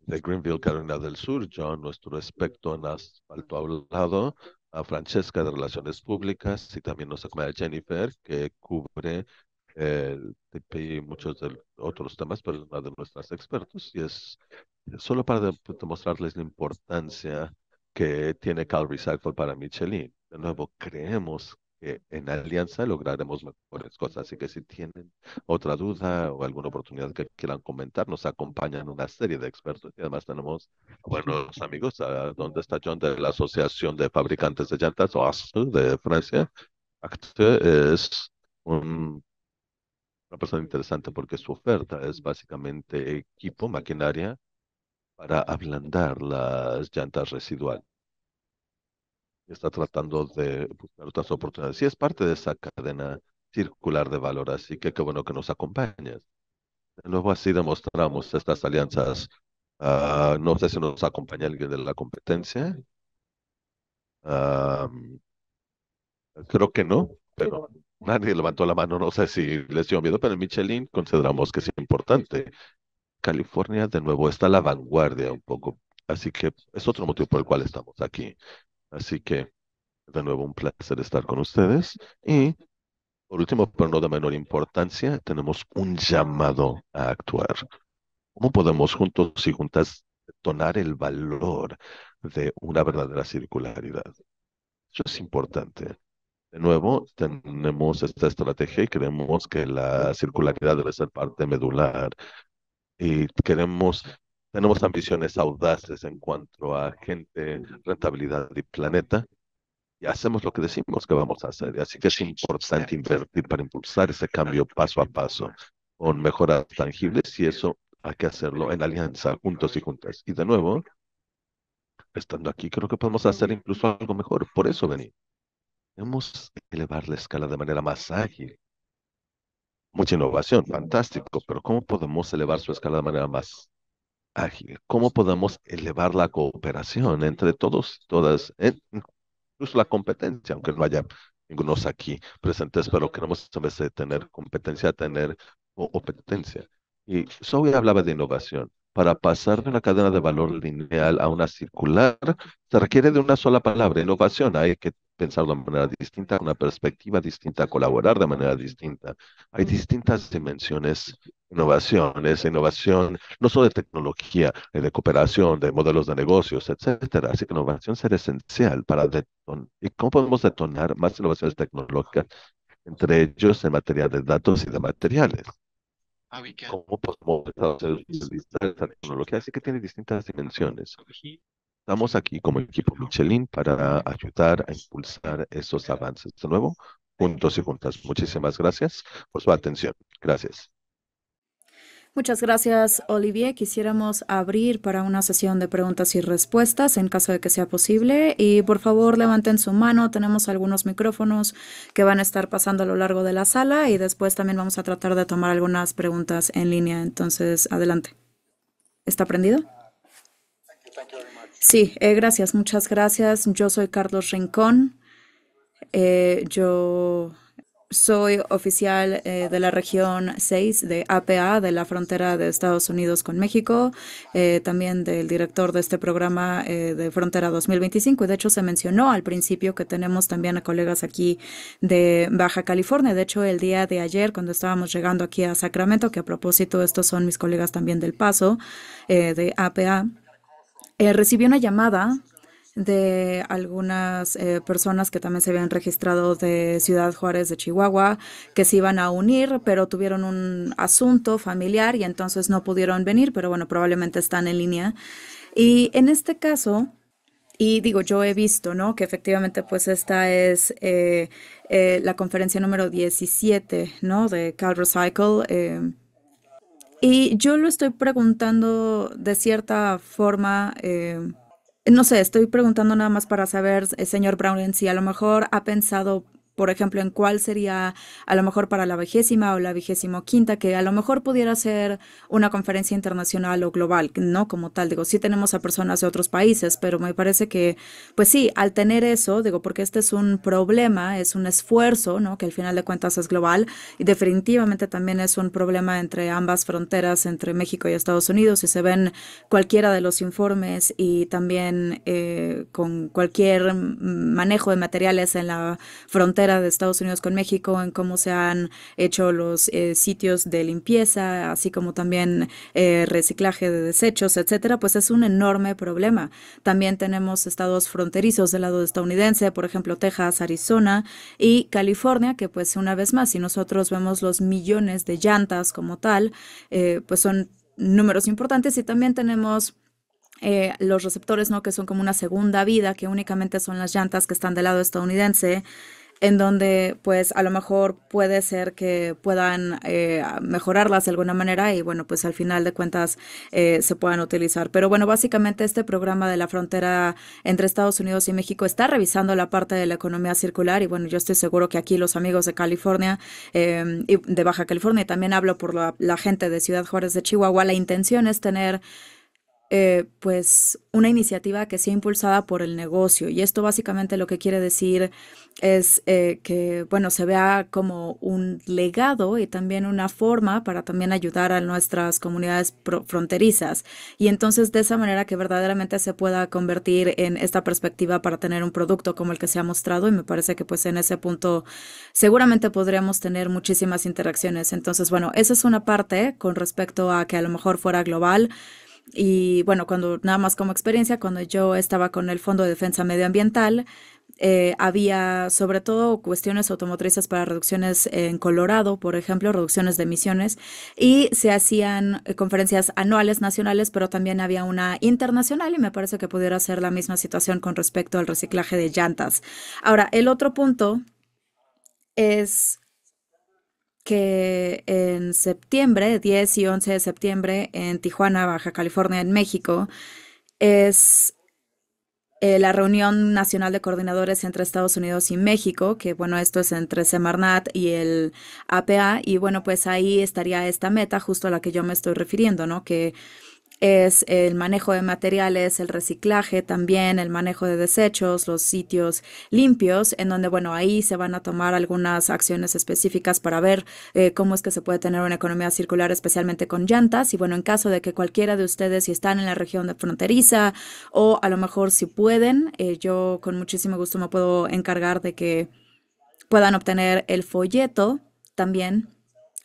de Greenville, Carolina del Sur, John, nuestro espectro en asfalto hablado, a Francesca de Relaciones Públicas y también nos acompaña Jennifer, que cubre el TPI y muchos de otros temas, pero es una de nuestras expertos y es solo para demostrarles la importancia que tiene Cal Recycle para Michelin. De nuevo, creemos en alianza lograremos mejores cosas. Así que si tienen otra duda o alguna oportunidad que quieran comentar, nos acompañan una serie de expertos y además tenemos buenos amigos. Ah, ¿Dónde está John de la Asociación de Fabricantes de Llantas, ASU, de Francia? ACTE es un, una persona interesante porque su oferta es básicamente equipo, maquinaria para ablandar las llantas residuales está tratando de buscar otras oportunidades. Y es parte de esa cadena circular de valor, así que qué bueno que nos acompañes. De nuevo, así demostramos estas alianzas. Ah, no sé si nos acompaña alguien de la competencia. Ah, creo que no, pero nadie levantó la mano. No sé si les dio miedo, pero en Michelin consideramos que es importante. California, de nuevo, está a la vanguardia un poco. Así que es otro motivo por el cual estamos aquí. Así que, de nuevo, un placer estar con ustedes. Y, por último, pero no de menor importancia, tenemos un llamado a actuar. ¿Cómo podemos juntos y juntas detonar el valor de una verdadera circularidad? Eso es importante. De nuevo, tenemos esta estrategia y creemos que la circularidad debe ser parte medular. Y queremos tenemos ambiciones audaces en cuanto a gente, rentabilidad y planeta. Y hacemos lo que decimos que vamos a hacer. Así que es importante invertir para impulsar ese cambio paso a paso con mejoras tangibles y eso hay que hacerlo en alianza, juntos y juntas. Y de nuevo, estando aquí, creo que podemos hacer incluso algo mejor. Por eso venimos. que elevar la escala de manera más ágil. Mucha innovación, fantástico, pero ¿cómo podemos elevar su escala de manera más cómo podemos elevar la cooperación entre todos, todas, eh, incluso la competencia, aunque no haya ningunos aquí presentes, pero queremos en vez de tener competencia, tener competencia. Y Zoe hablaba de innovación. Para pasar de una cadena de valor lineal a una circular, se requiere de una sola palabra, innovación. Hay que pensar de manera distinta, una perspectiva distinta, colaborar de manera distinta. Hay distintas dimensiones innovación, esa innovación no solo de tecnología, eh, de cooperación, de modelos de negocios, etcétera. Así que innovación será esencial para detonar. ¿Y cómo podemos detonar más innovaciones tecnológicas, entre ellos en materia de datos y de materiales? Ah, ¿Cómo podemos utilizar esta tecnología? Así que tiene distintas dimensiones. Estamos aquí como equipo Michelin para ayudar a impulsar esos avances. De nuevo, juntos y juntas. Muchísimas gracias por su atención. Gracias. Muchas gracias, Olivier. Quisiéramos abrir para una sesión de preguntas y respuestas en caso de que sea posible. Y por favor, levanten su mano. Tenemos algunos micrófonos que van a estar pasando a lo largo de la sala y después también vamos a tratar de tomar algunas preguntas en línea. Entonces, adelante. ¿Está prendido? Sí, eh, gracias, muchas gracias. Yo soy Carlos Rincón. Eh, yo soy oficial eh, de la región 6 de APA, de la frontera de Estados Unidos con México, eh, también del director de este programa eh, de Frontera 2025. de hecho, se mencionó al principio que tenemos también a colegas aquí de Baja California. De hecho, el día de ayer, cuando estábamos llegando aquí a Sacramento, que a propósito, estos son mis colegas también del Paso, de APA, recibí una llamada de algunas eh, personas que también se habían registrado de Ciudad Juárez de Chihuahua, que se iban a unir, pero tuvieron un asunto familiar y entonces no pudieron venir, pero bueno, probablemente están en línea. Y en este caso, y digo, yo he visto, ¿no? Que efectivamente, pues esta es eh, eh, la conferencia número 17, ¿no? De Cal Recycle. y yo lo estoy preguntando de cierta forma no sé, estoy preguntando nada más para saber, eh, señor Brown, si a lo mejor ha pensado por ejemplo, en cuál sería a lo mejor para la vigésima o la vigésimo quinta, que a lo mejor pudiera ser una conferencia internacional o global, no como tal, digo, sí tenemos a personas de otros países, pero me parece que, pues sí, al tener eso, digo, porque este es un problema, es un esfuerzo, ¿no? Que al final de cuentas es global y definitivamente también es un problema entre ambas fronteras, entre México y Estados Unidos, y se ven cualquiera de los informes y también eh, con cualquier manejo de materiales en la frontera de Estados Unidos con México, en cómo se han hecho los eh, sitios de limpieza, así como también eh, reciclaje de desechos, etcétera, pues es un enorme problema. También tenemos estados fronterizos del lado estadounidense, por ejemplo, Texas, Arizona y California, que pues una vez más, si nosotros vemos los millones de llantas como tal, eh, pues son números importantes y también tenemos... los receptores, ¿no? Que son como una segunda vida, que únicamente son las llantas que están del lado estadounidense en donde pues a lo mejor puede ser que puedan eh, mejorarlas de alguna manera y bueno, pues al final de cuentas eh, se puedan utilizar. Pero bueno, básicamente este programa de la frontera entre Estados Unidos y México está revisando la parte de la economía circular y bueno, yo estoy seguro que aquí los amigos de California em, y de Baja California, y también hablo por la gente de Ciudad Juárez de Chihuahua, la intención es tener eh, pues una iniciativa que sea impulsada por el negocio. Y esto básicamente lo que quiere decir es eh, que, bueno, se vea como un legado y también una forma para también ayudar a nuestras comunidades fronterizas. Y entonces de esa manera que verdaderamente se pueda convertir en esta perspectiva para tener un producto como el que se ha mostrado. Y me parece que pues en ese punto seguramente podríamos tener muchísimas interacciones. Entonces, bueno, esa es una parte con respecto a que a lo mejor fuera global. Y bueno, cuando nada más como experiencia, cuando yo estaba con el Fondo de Defensa Medioambiental, eh, había sobre todo cuestiones automotrices para reducciones en Colorado, por ejemplo, reducciones de emisiones, y se hacían eh, conferencias anuales nacionales, pero también había una internacional y me parece que pudiera ser la misma situación con respecto al reciclaje de llantas. Ahora, el otro punto es que en septiembre, 10 y 11 de septiembre, en Tijuana, Baja California, en México, es eh, la reunión nacional de coordinadores entre Estados Unidos y México, que bueno, esto es entre Semarnat y el APA, y bueno, pues ahí estaría esta meta justo a la que yo me estoy refiriendo, ¿no? Que es el manejo de materiales, el reciclaje también, el manejo de desechos, los sitios limpios, en donde, bueno, ahí se van a tomar algunas acciones específicas para ver eh, cómo es que se puede tener una economía circular, especialmente con llantas. Y bueno, en caso de que cualquiera de ustedes, si están en la región de fronteriza o a lo mejor si pueden, eh, yo con muchísimo gusto me puedo encargar de que puedan obtener el folleto también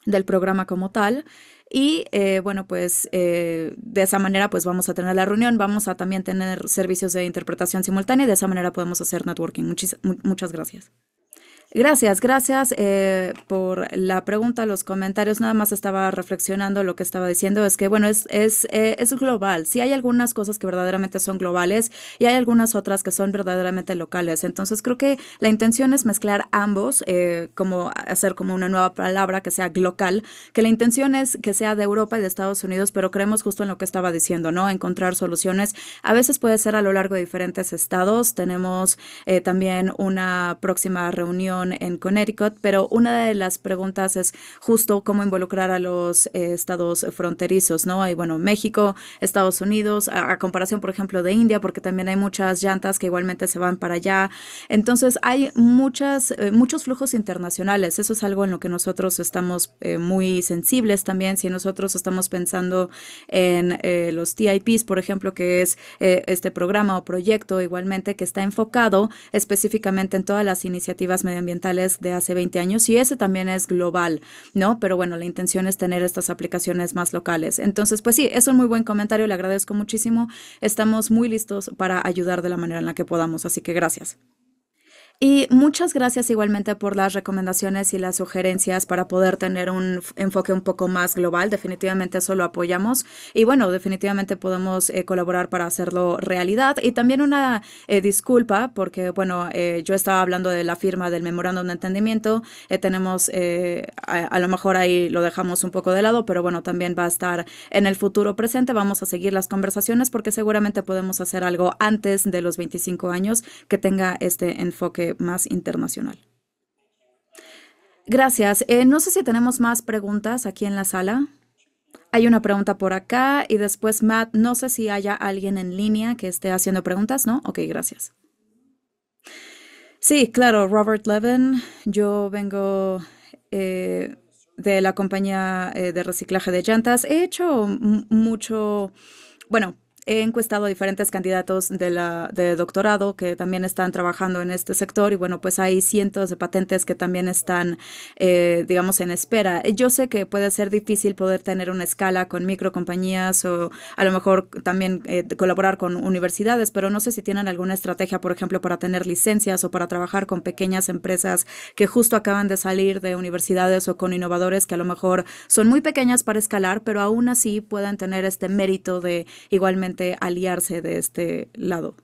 del programa como tal. Y eh, bueno, pues eh, de esa manera pues vamos a tener la reunión, vamos a también tener servicios de interpretación simultánea y de esa manera podemos hacer networking. muchas gracias. Gracias, gracias eh, por la pregunta, los comentarios. Nada más estaba reflexionando lo que estaba diciendo. Es que, bueno, es, es, eh, es global. si hay algunas cosas que verdaderamente son globales y hay algunas otras que son verdaderamente locales. Entonces, creo que la intención es mezclar ambos, eh, como hacer como una nueva palabra que sea local, que la intención es que sea de Europa y de Estados Unidos, pero creemos justo en lo que estaba diciendo, ¿no? Encontrar soluciones. A veces puede ser a lo largo de diferentes estados. Tenemos también una próxima reunión en Connecticut, pero una de las preguntas es justo cómo involucrar a los eh, estados fronterizos, ¿no? Hay, bueno, México, Estados Unidos, a, comparación, por ejemplo, de India, porque también hay muchas llantas que igualmente se van para allá. Entonces, hay muchas, eh, muchos flujos internacionales. Eso es algo en lo que nosotros estamos eh, muy sensibles también. Si nosotros estamos pensando en los TIPs, por ejemplo, que es este programa o proyecto igualmente que está enfocado específicamente en todas las iniciativas medioambientales ambientales de hace 20 años y ese también es global, ¿no? Pero bueno, la intención es tener estas aplicaciones más locales. Entonces, pues sí, es un muy buen comentario, le agradezco muchísimo. Estamos muy listos para ayudar de la manera en la que podamos, así que gracias. Y muchas gracias igualmente por las recomendaciones y las sugerencias para poder tener un enfoque un poco más global. Definitivamente eso lo apoyamos y bueno, definitivamente podemos eh, colaborar para hacerlo realidad. Y también una eh, disculpa porque bueno, eh, yo estaba hablando de la firma del memorándum de entendimiento. tenemos, a, lo mejor ahí lo dejamos un poco de lado, pero bueno, también va a estar en el futuro presente. Vamos a seguir las conversaciones porque seguramente podemos hacer algo antes de los 25 años que tenga este enfoque más internacional. Gracias. Eh, no sé si tenemos más preguntas aquí en la sala. Hay una pregunta por acá y después, Matt, no sé si haya alguien en línea que esté haciendo preguntas, ¿no? Ok, gracias. Sí, claro, Robert Levin. Yo vengo eh, de la compañía eh, de reciclaje de llantas. He hecho mucho, bueno, he encuestado a diferentes candidatos de, la, de doctorado que también están trabajando en este sector y bueno, pues hay cientos de patentes que también están, eh, digamos, en espera. Yo sé que puede ser difícil poder tener una escala con microcompañías o a lo mejor también eh, colaborar con universidades, pero no sé si tienen alguna estrategia, por ejemplo, para tener licencias o para trabajar con pequeñas empresas que justo acaban de salir de universidades o con innovadores que a lo mejor son muy pequeñas para escalar, pero aún así puedan tener este mérito de igualmente aliarse de este lado.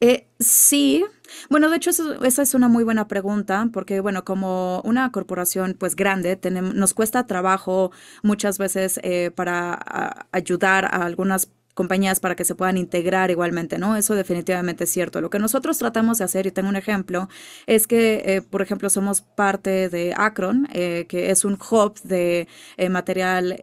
Eh, sí, bueno, de hecho esa es una muy buena pregunta porque, bueno, como una corporación pues grande, tenemos, nos cuesta trabajo muchas veces eh, para ayudar a algunas compañías para que se puedan integrar igualmente, ¿no? Eso definitivamente es cierto. Lo que nosotros tratamos de hacer, y tengo un ejemplo, es que, eh, por ejemplo, somos parte de akron que es un hub de material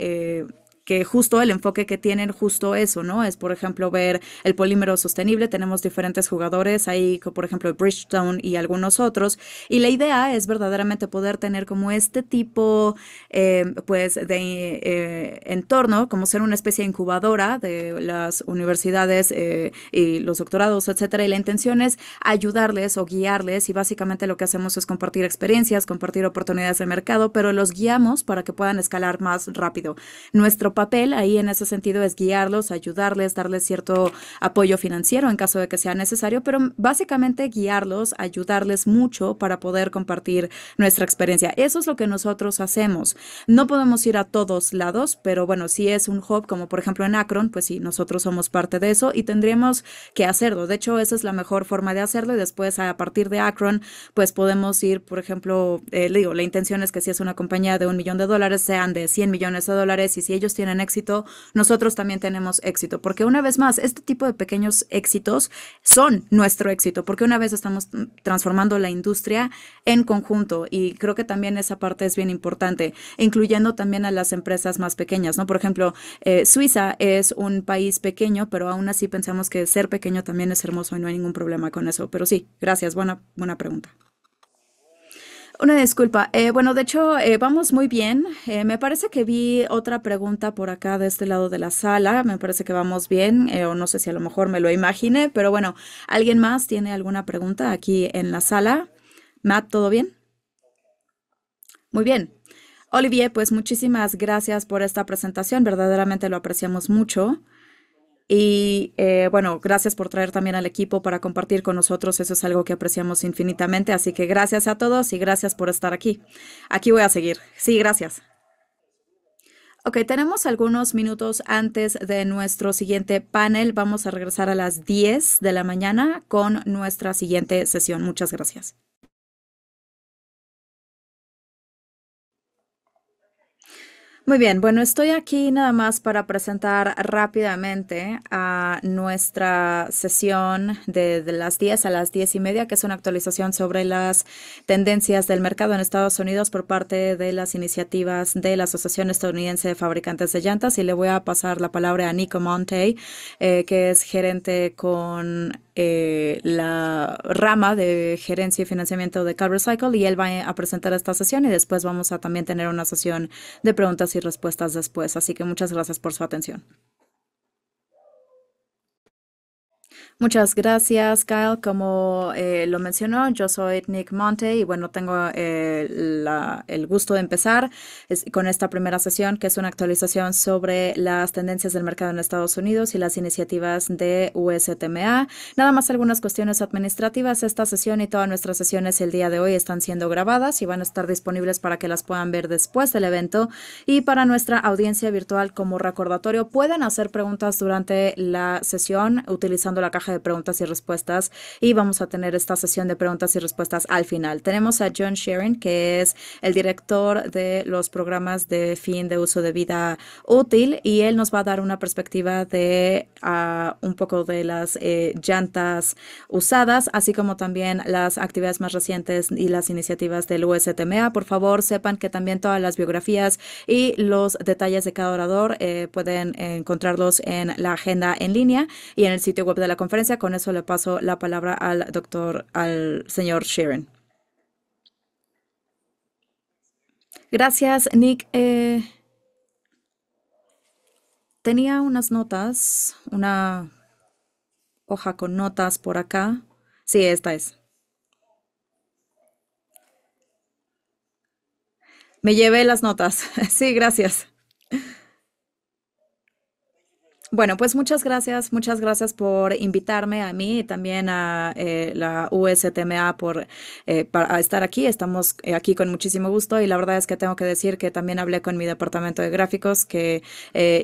que justo el enfoque que tienen justo eso, ¿no? Es, por ejemplo, ver el polímero sostenible, tenemos diferentes jugadores ahí, por ejemplo, Bridgestone y algunos otros, y la idea es verdaderamente poder tener como este tipo, eh, pues, de eh, entorno, como ser una especie de incubadora de las universidades eh, y los doctorados, etcétera, y la intención es ayudarles o guiarles, y básicamente lo que hacemos es compartir experiencias, compartir oportunidades de mercado, pero los guiamos para que puedan escalar más rápido. Nuestro papel ahí en ese sentido es guiarlos, ayudarles, darles cierto apoyo financiero en caso de que sea necesario, pero básicamente guiarlos, ayudarles mucho para poder compartir nuestra experiencia. Eso es lo que nosotros hacemos. No podemos ir a todos lados, pero bueno, si es un hub como por ejemplo en Akron, pues sí, nosotros somos parte de eso y tendríamos que hacerlo. De hecho, esa es la mejor forma de hacerlo y después a partir de Akron, pues podemos ir, por ejemplo, eh, le digo, la intención es que si es una compañía de un millón de dólares, sean de 100 millones de dólares y si ellos tienen tienen éxito, nosotros también tenemos éxito, porque una vez más, este tipo de pequeños éxitos son nuestro éxito, porque una vez estamos transformando la industria en conjunto y creo que también esa parte es bien importante, incluyendo también a las empresas más pequeñas, ¿no? Por ejemplo, eh, Suiza es un país pequeño, pero aún así pensamos que ser pequeño también es hermoso y no hay ningún problema con eso, pero sí, gracias, buena, buena pregunta. Una disculpa. Eh, bueno, de hecho, eh, vamos muy bien. Eh, me parece que vi otra pregunta por acá de este lado de la sala. Me parece que vamos bien, o no sé si a lo mejor me lo imaginé, pero bueno, ¿alguien más tiene alguna pregunta aquí en la sala? Matt, ¿todo bien? Muy bien. Olivier, pues muchísimas gracias por esta presentación. Verdaderamente lo apreciamos mucho. Y eh, bueno, gracias por traer también al equipo para compartir con nosotros. Eso es algo que apreciamos infinitamente. Así que gracias a todos y gracias por estar aquí. Aquí voy a seguir. Sí, gracias. Ok, tenemos algunos minutos antes de nuestro siguiente panel. Vamos a regresar a las 10 de la mañana con nuestra siguiente sesión. Muchas gracias. Muy bien, bueno, estoy aquí nada más para presentar rápidamente a nuestra sesión de, las 10 a las 10 y media, que es una actualización sobre las tendencias del mercado en Estados Unidos por parte de las iniciativas de la Asociación Estadounidense de Fabricantes de Llantas. Y le voy a pasar la palabra a Nico Monte, eh, que es gerente con eh, la rama de gerencia y financiamiento de Car Recycle y él va a presentar esta sesión y después vamos a también tener una sesión de preguntas y respuestas después. Así que muchas gracias por su atención. Muchas gracias, Kyle. Como eh, lo mencionó, yo soy Nick Monte y bueno, tengo eh, el gusto de empezar con esta primera sesión, que es una actualización sobre las tendencias del mercado en Estados Unidos y las iniciativas de USTMA. Nada más algunas cuestiones administrativas. Esta sesión y todas nuestras sesiones el día de hoy están siendo grabadas y van a estar disponibles para que las puedan ver después del evento. Y para nuestra audiencia virtual, como recordatorio, pueden hacer preguntas durante la sesión utilizando la caja de preguntas y respuestas y vamos a tener esta sesión de preguntas y respuestas al final. Tenemos a John Sharon, que es el director de los programas de fin de uso de vida útil y él nos va a dar una perspectiva de ah, un poco de las eh, llantas usadas, así como también las actividades más recientes y las iniciativas del USTMA. Por favor, sepan que también todas las biografías y los detalles de cada orador eh, pueden encontrarlos en la agenda en línea y en el sitio web de la conferencia con eso le paso la palabra al doctor, al señor Sharon. Gracias, Nick. Eh, tenía unas notas, una hoja con notas por acá. Sí, esta es. Me llevé las notas. Sí, gracias. Bueno, pues muchas gracias, muchas gracias por invitarme a mí y también a eh, la USTMA por eh, estar aquí. Estamos eh, aquí con muchísimo gusto y la verdad es que tengo que decir que también hablé con mi departamento de gráficos que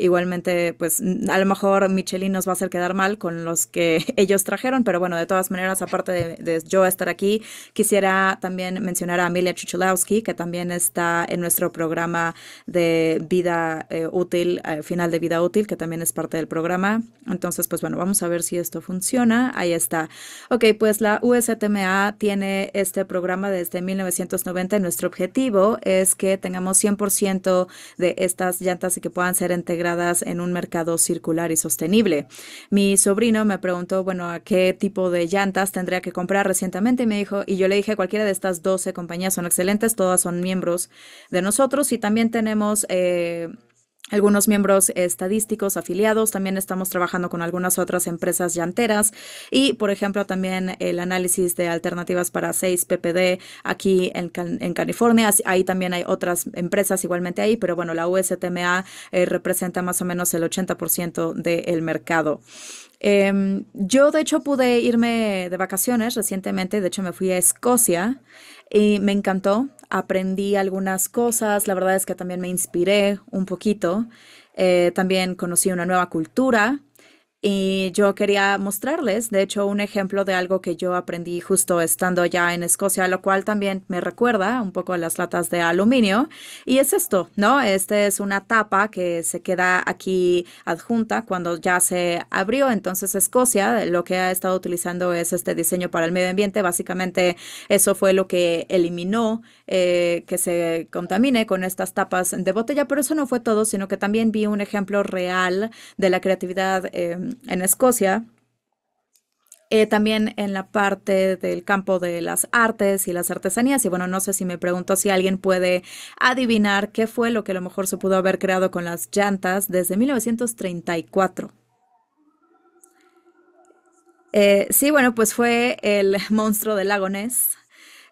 igualmente, pues a lo mejor Michelin nos va a hacer quedar mal con los que ellos trajeron, pero bueno, de todas maneras, aparte de, yo estar aquí, quisiera también mencionar a Amelia Chuchulowski, que también está en nuestro programa de vida útil, final de vida útil, que también es parte de el programa. Entonces, pues bueno, vamos a ver si esto funciona. Ahí está. Ok, pues la USTMA tiene este programa desde 1990 nuestro objetivo es que tengamos 100% de estas llantas y que puedan ser integradas en un mercado circular y sostenible. Mi sobrino me preguntó, bueno, ¿a qué tipo de llantas tendría que comprar recientemente? Y me dijo, y yo le dije, cualquiera de estas 12 compañías son excelentes, todas son miembros de nosotros y también tenemos... Eh, algunos miembros estadísticos afiliados, también estamos trabajando con algunas otras empresas llanteras y, por ejemplo, también el análisis de alternativas para 6 PPD aquí en, California. Ahí también hay otras empresas igualmente ahí, pero bueno, la USTMA eh, representa más o menos el 80% del mercado. Em, yo, de hecho, pude irme de vacaciones recientemente, de hecho me fui a Escocia y me encantó aprendí algunas cosas, la verdad es que también me inspiré un poquito, eh, también conocí una nueva cultura y yo quería mostrarles, de hecho, un ejemplo de algo que yo aprendí justo estando ya en Escocia, lo cual también me recuerda un poco a las latas de aluminio. Y es esto, ¿no? Esta es una tapa que se queda aquí adjunta cuando ya se abrió. Entonces, Escocia lo que ha estado utilizando es este diseño para el medio ambiente. Básicamente, eso fue lo que eliminó eh, que se contamine con estas tapas de botella, pero eso no fue todo, sino que también vi un ejemplo real de la creatividad em, en Escocia. Eh, también en la parte del campo de las artes y las artesanías. Y bueno, no sé si me pregunto si alguien puede adivinar qué fue lo que a lo mejor se pudo haber creado con las llantas desde 1934. Eh, sí, bueno, pues fue el monstruo del lago Ness.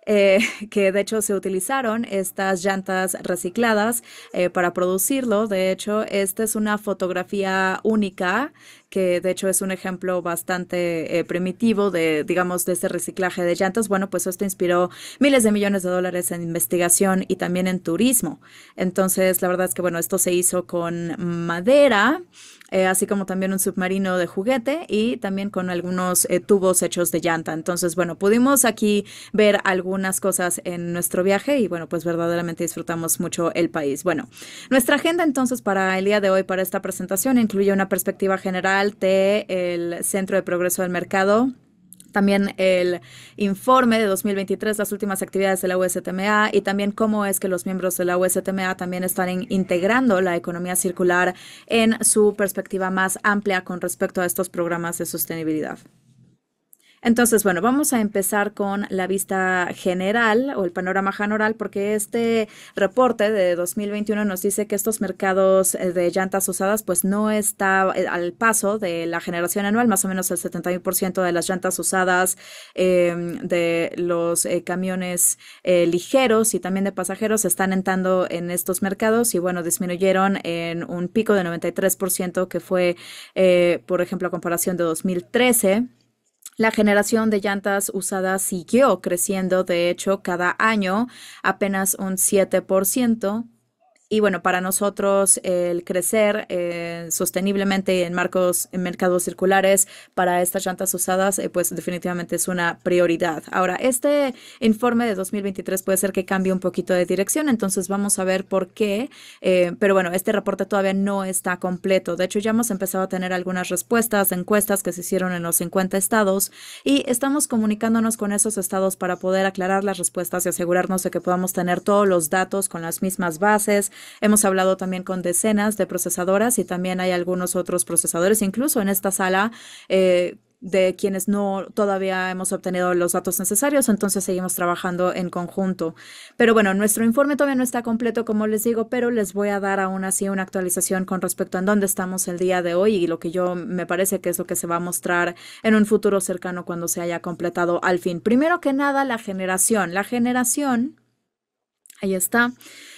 Eh, que de hecho se utilizaron estas llantas recicladas eh, para producirlo. De hecho, esta es una fotografía única que de hecho es un ejemplo bastante eh, primitivo de, digamos, de ese reciclaje de llantas. Bueno, pues esto inspiró miles de millones de dólares en investigación y también en turismo. Entonces, la verdad es que, bueno, esto se hizo con madera. Eh, así como también un submarino de juguete y también con algunos eh, tubos hechos de llanta. Entonces, bueno, pudimos aquí ver algunas cosas en nuestro viaje y bueno, pues verdaderamente disfrutamos mucho el país. Bueno, nuestra agenda entonces para el día de hoy, para esta presentación, incluye una perspectiva general del el Centro de Progreso del Mercado también el informe de 2023, las últimas actividades de la USTMA y también cómo es que los miembros de la USTMA también están integrando la economía circular en su perspectiva más amplia con respecto a estos programas de sostenibilidad. Entonces, bueno, vamos a empezar con la vista general o el panorama general, porque este reporte de 2021 nos dice que estos mercados eh, de llantas usadas, pues no está eh, al paso de la generación anual, más o menos el 71% de las llantas usadas em, de los eh, camiones ligeros y también de pasajeros están entrando en estos mercados y, bueno, disminuyeron en un pico de 93% que fue, por ejemplo, a comparación de 2013. La generación de llantas usadas siguió creciendo, de hecho, cada año apenas un 7%, y bueno, para nosotros el crecer eh, sosteniblemente en marcos, en mercados circulares para estas llantas usadas, eh, pues definitivamente es una prioridad. Ahora, este informe de 2023 puede ser que cambie un poquito de dirección, entonces vamos a ver por qué. Eh, pero bueno, este reporte todavía no está completo. De hecho, ya hemos empezado a tener algunas respuestas, encuestas que se hicieron en los 50 estados y estamos comunicándonos con esos estados para poder aclarar las respuestas y asegurarnos de que podamos tener todos los datos con las mismas bases Hemos hablado también con decenas de procesadoras y también hay algunos otros procesadores, incluso en esta sala. Eh, de quienes no todavía hemos obtenido los datos necesarios, entonces seguimos trabajando en conjunto. Pero bueno, nuestro informe todavía no está completo, como les digo, pero les voy a dar aún así una actualización con respecto a dónde estamos el día de hoy y lo que yo me parece que es lo que se va a mostrar en un futuro cercano cuando se haya completado al fin. Primero que nada, la generación. La generación Ahí está.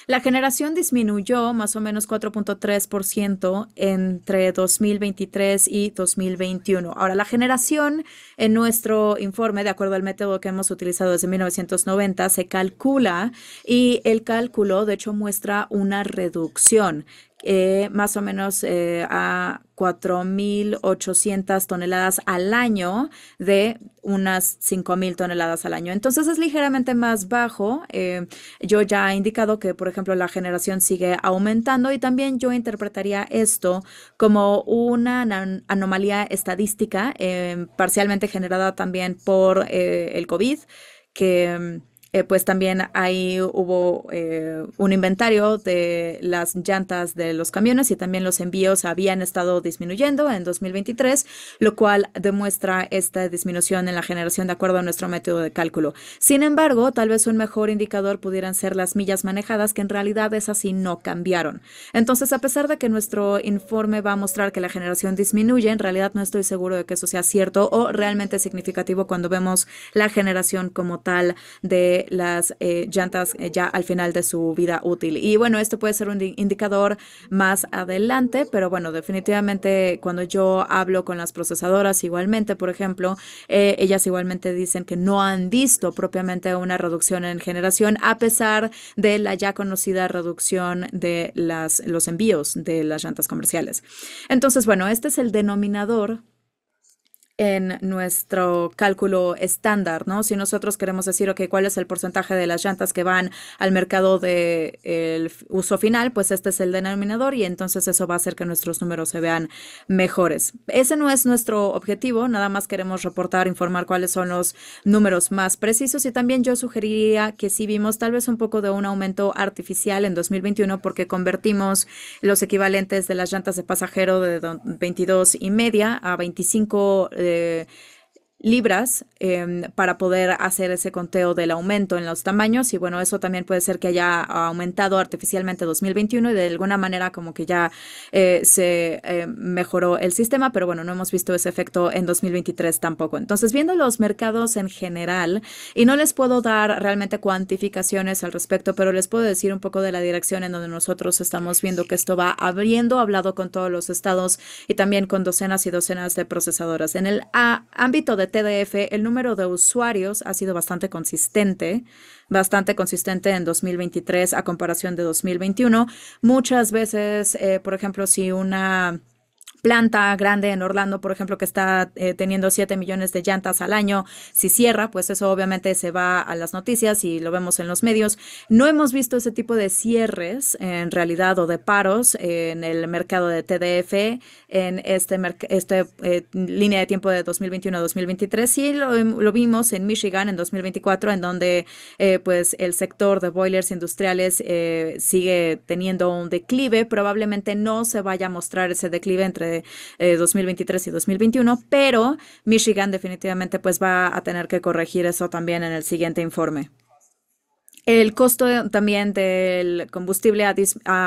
La generación disminuyó más o menos 4.3% entre 2023 y 2021. Ahora, la generación en nuestro informe, de acuerdo al método que hemos utilizado desde 1990, se calcula y el cálculo, de hecho, muestra una reducción eh, más o menos eh, a 4.800 toneladas al año de unas 5.000 toneladas al año. Entonces es ligeramente más bajo. Eh, yo ya he indicado que, por ejemplo, la generación sigue aumentando y también yo interpretaría esto como una anomalía estadística eh, parcialmente generada también por el COVID, que mm, eh, pues también ahí hubo eh, un inventario de las llantas de los camiones y también los envíos habían estado disminuyendo en 2023, lo cual demuestra esta disminución en la generación de acuerdo a nuestro método de cálculo. Sin embargo, tal vez un mejor indicador pudieran ser las millas manejadas, que en realidad es así, no cambiaron. Entonces, a pesar de que nuestro informe va a mostrar que la generación disminuye, en realidad no estoy seguro de que eso sea cierto o realmente significativo cuando vemos la generación como tal de las eh, llantas eh, ya al final de su vida útil. Y bueno, esto puede ser un indicador más adelante, pero bueno, definitivamente cuando yo hablo con las procesadoras igualmente, por ejemplo, eh, ellas igualmente dicen que no han visto propiamente una reducción en generación a pesar de la ya conocida reducción de las, los envíos de las llantas comerciales. Entonces, bueno, este es el denominador en nuestro cálculo estándar, ¿no? Si nosotros queremos decir, ok, ¿cuál es el porcentaje de las llantas que van al mercado de el uso final? Pues este es el denominador y entonces eso va a hacer que nuestros números se vean mejores. Ese no es nuestro objetivo, nada más queremos reportar, informar cuáles son los números más precisos y también yo sugeriría que si vimos tal vez un poco de un aumento artificial en 2021 porque convertimos los equivalentes de las llantas de pasajero de 22 y media a 25对。libras em, para poder hacer ese conteo del aumento en los tamaños y bueno, eso también puede ser que haya aumentado artificialmente 2021 y de alguna manera como que ya eh, se eh, mejoró el sistema, pero bueno, no hemos visto ese efecto en 2023 tampoco. Entonces, viendo los mercados en general, y no les puedo dar realmente cuantificaciones al respecto, pero les puedo decir un poco de la dirección en donde nosotros estamos viendo que esto va abriendo, hablado con todos los estados y también con docenas y docenas de procesadoras. En el ámbito de TDF, el número de usuarios ha sido bastante consistente, bastante consistente en 2023 a comparación de 2021. Muchas veces, eh, por ejemplo, si una planta grande en Orlando, por ejemplo, que está eh, teniendo 7 millones de llantas al año, si cierra, pues eso obviamente se va a las noticias y lo vemos en los medios. No hemos visto ese tipo de cierres en realidad o de paros en el mercado de TDF, en este, este eh, línea de tiempo de 2021 a 2023. Sí lo, vimos en Michigan en 2024, en donde eh, pues el sector de boilers industriales sigue teniendo un declive. Probablemente no se vaya a mostrar ese declive entre 2023 eh, y 2021, pero Michigan definitivamente pues va a tener que corregir eso también en el siguiente informe. El costo también del combustible ha,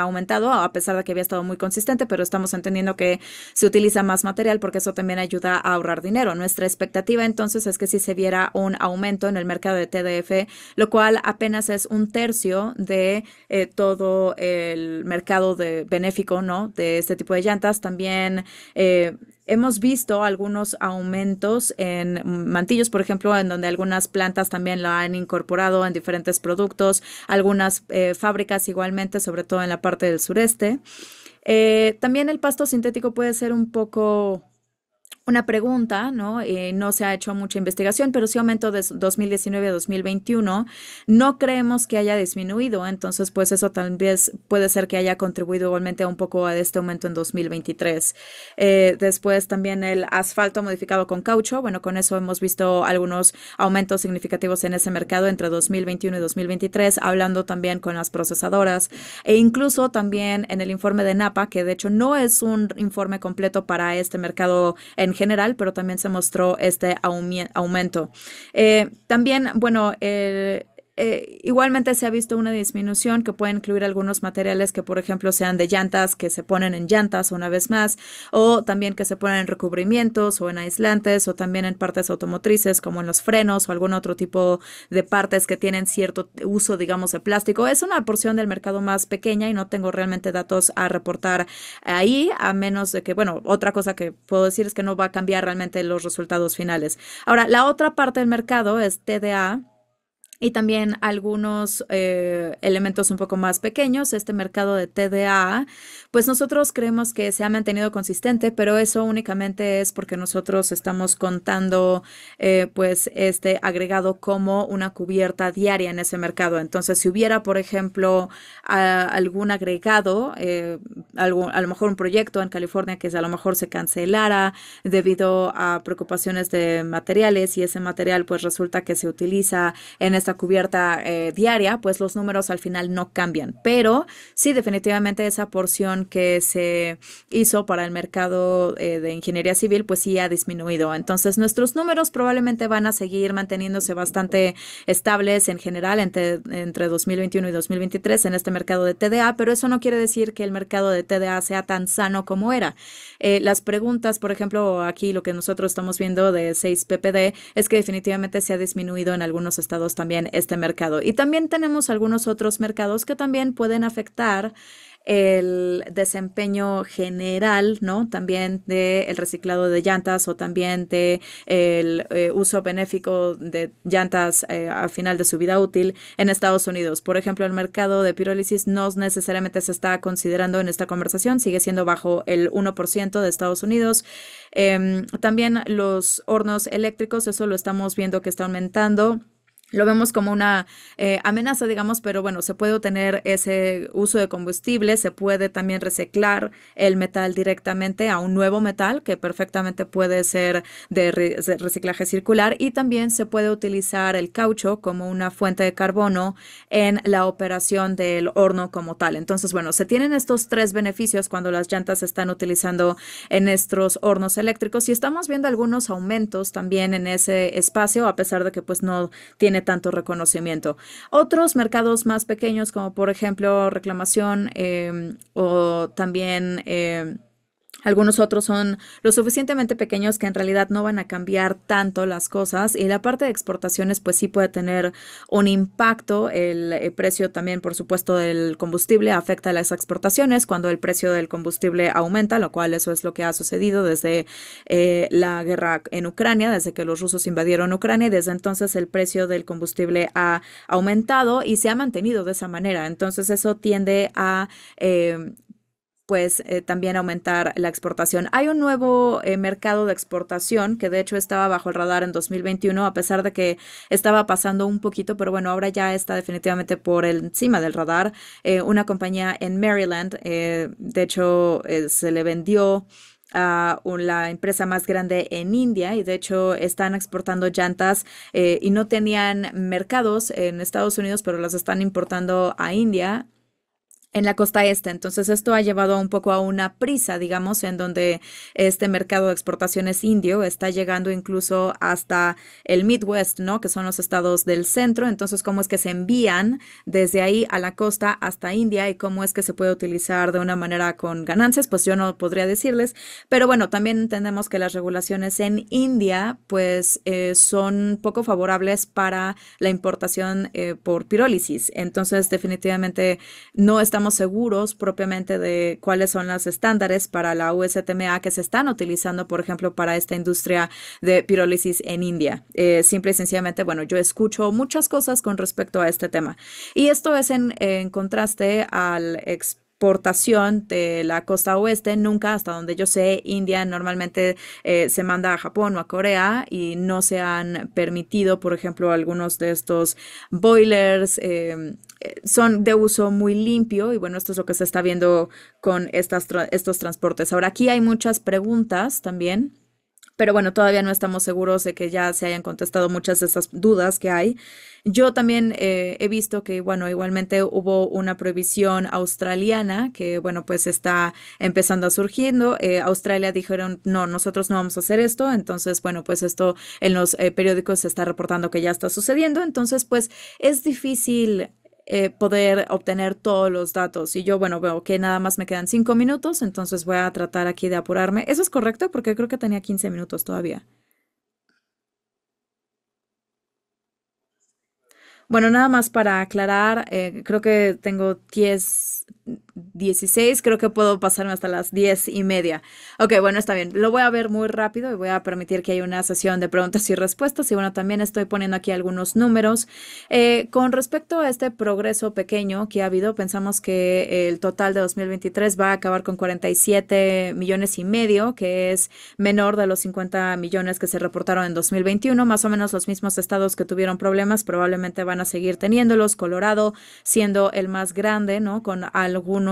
aumentado, a pesar de que había estado muy consistente, pero estamos entendiendo que se utiliza más material porque eso también ayuda a ahorrar dinero. Nuestra expectativa entonces es que si se viera un aumento en el mercado de TDF, lo cual apenas es un tercio de eh, todo el mercado de benéfico, ¿no? De este tipo de llantas. También eh, Hemos visto algunos aumentos en mantillos, por ejemplo, en donde algunas plantas también lo han incorporado en diferentes productos, algunas eh, fábricas igualmente, sobre todo en la parte del sureste. Eh, también el pasto sintético puede ser un poco una pregunta, ¿no? Eh, no se ha hecho mucha investigación, pero sí aumentó de 2019 a 2021. No creemos que haya disminuido, entonces pues eso también puede ser que haya contribuido igualmente un poco a este aumento en 2023. Eh, después también el asfalto modificado con caucho, bueno, con eso hemos visto algunos aumentos significativos en ese mercado entre 2021 y 2023, hablando también con las procesadoras e incluso también en el informe de NAPA, que de hecho no es un informe completo para este mercado en general, pero también se mostró este aumento. Eh, también, bueno, el eh, igualmente se ha visto una disminución que puede incluir algunos materiales que, por ejemplo, sean de llantas, que se ponen en llantas una vez más, o también que se ponen en recubrimientos o en aislantes, o también en partes automotrices como en los frenos o algún otro tipo de partes que tienen cierto uso, digamos, de plástico. Es una porción del mercado más pequeña y no tengo realmente datos a reportar ahí, a menos de que, bueno, otra cosa que puedo decir es que no va a cambiar realmente los resultados finales. Ahora, la otra parte del mercado es TDA y también algunos eh, elementos un poco más pequeños. Este mercado de TDA, pues nosotros creemos que se ha mantenido consistente, pero eso únicamente es porque nosotros estamos contando eh, pues este agregado como una cubierta diaria en ese mercado. Entonces, si hubiera, por ejemplo, algún agregado, eh, algo, a lo mejor un proyecto en California que a lo mejor se cancelara debido a preocupaciones de materiales y ese material pues resulta que se utiliza en este esta cubierta eh, diaria, pues los números al final no cambian. Pero sí, definitivamente esa porción que se hizo para el mercado eh, de ingeniería civil, pues sí ha disminuido. Entonces, nuestros números probablemente van a seguir manteniéndose bastante estables en general entre, entre 2021 y 2023 en este mercado de TDA, pero eso no quiere decir que el mercado de TDA sea tan sano como era. Eh, las preguntas, por ejemplo, aquí lo que nosotros estamos viendo de 6 PPD es que definitivamente se ha disminuido en algunos estados también este mercado. Y también tenemos algunos otros mercados que también pueden afectar el desempeño general, ¿no? También del el reciclado de llantas o también de el eh, uso benéfico de llantas eh, a al final de su vida útil en Estados Unidos. Por ejemplo, el mercado de pirólisis no necesariamente se está considerando en esta conversación, sigue siendo bajo el 1% de Estados Unidos. Em, también los hornos eléctricos, eso lo estamos viendo que está aumentando lo vemos como una eh, amenaza, digamos, pero bueno, se puede obtener ese uso de combustible, se puede también reciclar el metal directamente a un nuevo metal que perfectamente puede ser de, reciclaje circular y también se puede utilizar el caucho como una fuente de carbono en la operación del horno como tal. Entonces, bueno, se tienen estos tres beneficios cuando las llantas se están utilizando en nuestros hornos eléctricos y estamos viendo algunos aumentos también en ese espacio, a pesar de que pues no tiene tanto reconocimiento. Otros mercados más pequeños, como por ejemplo reclamación em, o también... Em, algunos otros son lo suficientemente pequeños que en realidad no van a cambiar tanto las cosas y la parte de exportaciones pues sí puede tener un impacto. El, eh, precio también por supuesto del combustible afecta a las exportaciones cuando el precio del combustible aumenta, lo cual eso es lo que ha sucedido desde eh, la guerra en Ucrania, desde que los rusos invadieron Ucrania y desde entonces el precio del combustible ha aumentado y se ha mantenido de esa manera. Entonces eso tiende a eh, pues eh, también aumentar la exportación. Hay un nuevo eh, mercado de exportación que de hecho estaba bajo el radar en 2021, a pesar de que estaba pasando un poquito, pero bueno, ahora ya está definitivamente por encima del radar. Eh, una compañía en Maryland, de hecho, se le vendió a la empresa más grande en India y de hecho están exportando llantas y no tenían mercados en Estados Unidos, pero las están importando a India en la costa este. Entonces, esto ha llevado un poco a una prisa, digamos, en donde este mercado de exportaciones indio está llegando incluso hasta el Midwest, ¿no? Que son los estados del centro. Entonces, ¿cómo es que se envían desde ahí a la costa hasta India y cómo es que se puede utilizar de una manera con ganancias? Pues yo no podría decirles. Pero bueno, también entendemos que las regulaciones en India, pues, eh, son poco favorables para la importación eh, por pirólisis. Entonces, definitivamente no estamos seguros propiamente de cuáles son los estándares para la USTMA que se están utilizando, por ejemplo, para esta industria de pirólisis en India. Eh, simple y sencillamente, bueno, yo escucho muchas cosas con respecto a este tema. Y esto es en, contraste al experimento exportación de la costa oeste, nunca hasta donde yo sé, India normalmente eh, se manda a Japón o a Corea y no se han permitido, por ejemplo, algunos de estos boilers. Eh, eh, son de uso muy limpio y bueno, esto es lo que se está viendo con estas estos transportes. Ahora aquí hay muchas preguntas también pero bueno, todavía no estamos seguros de que ya se hayan contestado muchas de esas dudas que hay. Yo también eh, he visto que, bueno, igualmente hubo una prohibición australiana que, bueno, pues está empezando a surgir. Eh, Australia dijeron, no, nosotros no vamos a hacer esto. Entonces, bueno, pues esto en los eh, periódicos se está reportando que ya está sucediendo. Entonces, pues es difícil eh, poder obtener todos los datos. Y yo, bueno, veo que nada más me quedan cinco minutos, entonces voy a tratar aquí de apurarme. Eso es correcto porque creo que tenía 15 minutos todavía. Bueno, nada más para aclarar, eh, creo que tengo 10, 16, creo que puedo pasarme hasta las diez y media. Ok, bueno, está bien. Lo voy a ver muy rápido y voy a permitir que haya una sesión de preguntas y respuestas. Y bueno, también estoy poniendo aquí algunos números. Eh, con respecto a este progreso pequeño que ha habido, pensamos que el total de 2023 va a acabar con 47 millones y medio, que es menor de los 50 millones que se reportaron en 2021. Más o menos los mismos estados que tuvieron problemas probablemente van a seguir teniéndolos. Colorado siendo el más grande, ¿no? Con algún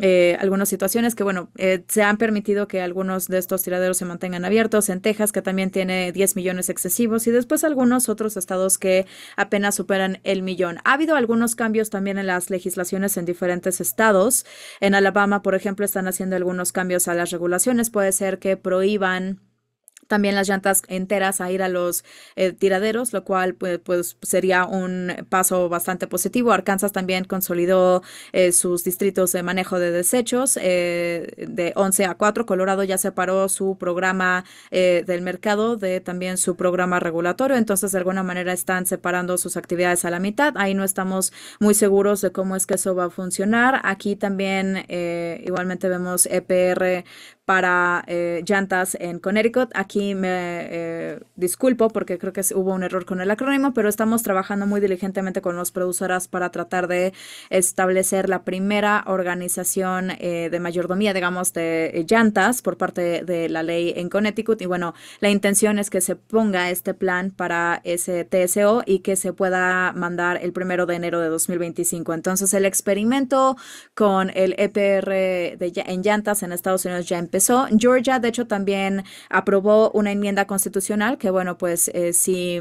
eh, algunas situaciones que, bueno, eh, se han permitido que algunos de estos tiraderos se mantengan abiertos, en Texas, que también tiene 10 millones excesivos, y después algunos otros estados que apenas superan el millón. Ha habido algunos cambios también en las legislaciones en diferentes estados. En Alabama, por ejemplo, están haciendo algunos cambios a las regulaciones. Puede ser que prohíban también las llantas enteras a ir a los eh, tiraderos, lo cual pues, pues, sería un paso bastante positivo. Arkansas también consolidó eh, sus distritos de manejo de desechos eh, de 11 a 4. Colorado ya separó su programa del mercado de también su programa regulatorio, entonces de alguna manera están separando sus actividades a la mitad. Ahí no estamos muy seguros de cómo es que eso va a funcionar. Aquí también igualmente vemos EPR para eh, llantas en Connecticut. Aquí me eh, disculpo porque creo que hubo un error con el acrónimo, pero estamos trabajando muy diligentemente con los productoras para tratar de establecer la primera organización eh, de mayordomía, digamos, de llantas por parte de la ley en Connecticut. Y bueno, la intención es que se ponga este plan para ese TSO y que se pueda mandar el primero de enero de 2025. Entonces, el experimento con el EPR en llantas en Estados Unidos ya empezó Georgia, de hecho, también aprobó una enmienda constitucional que, bueno, pues eh, si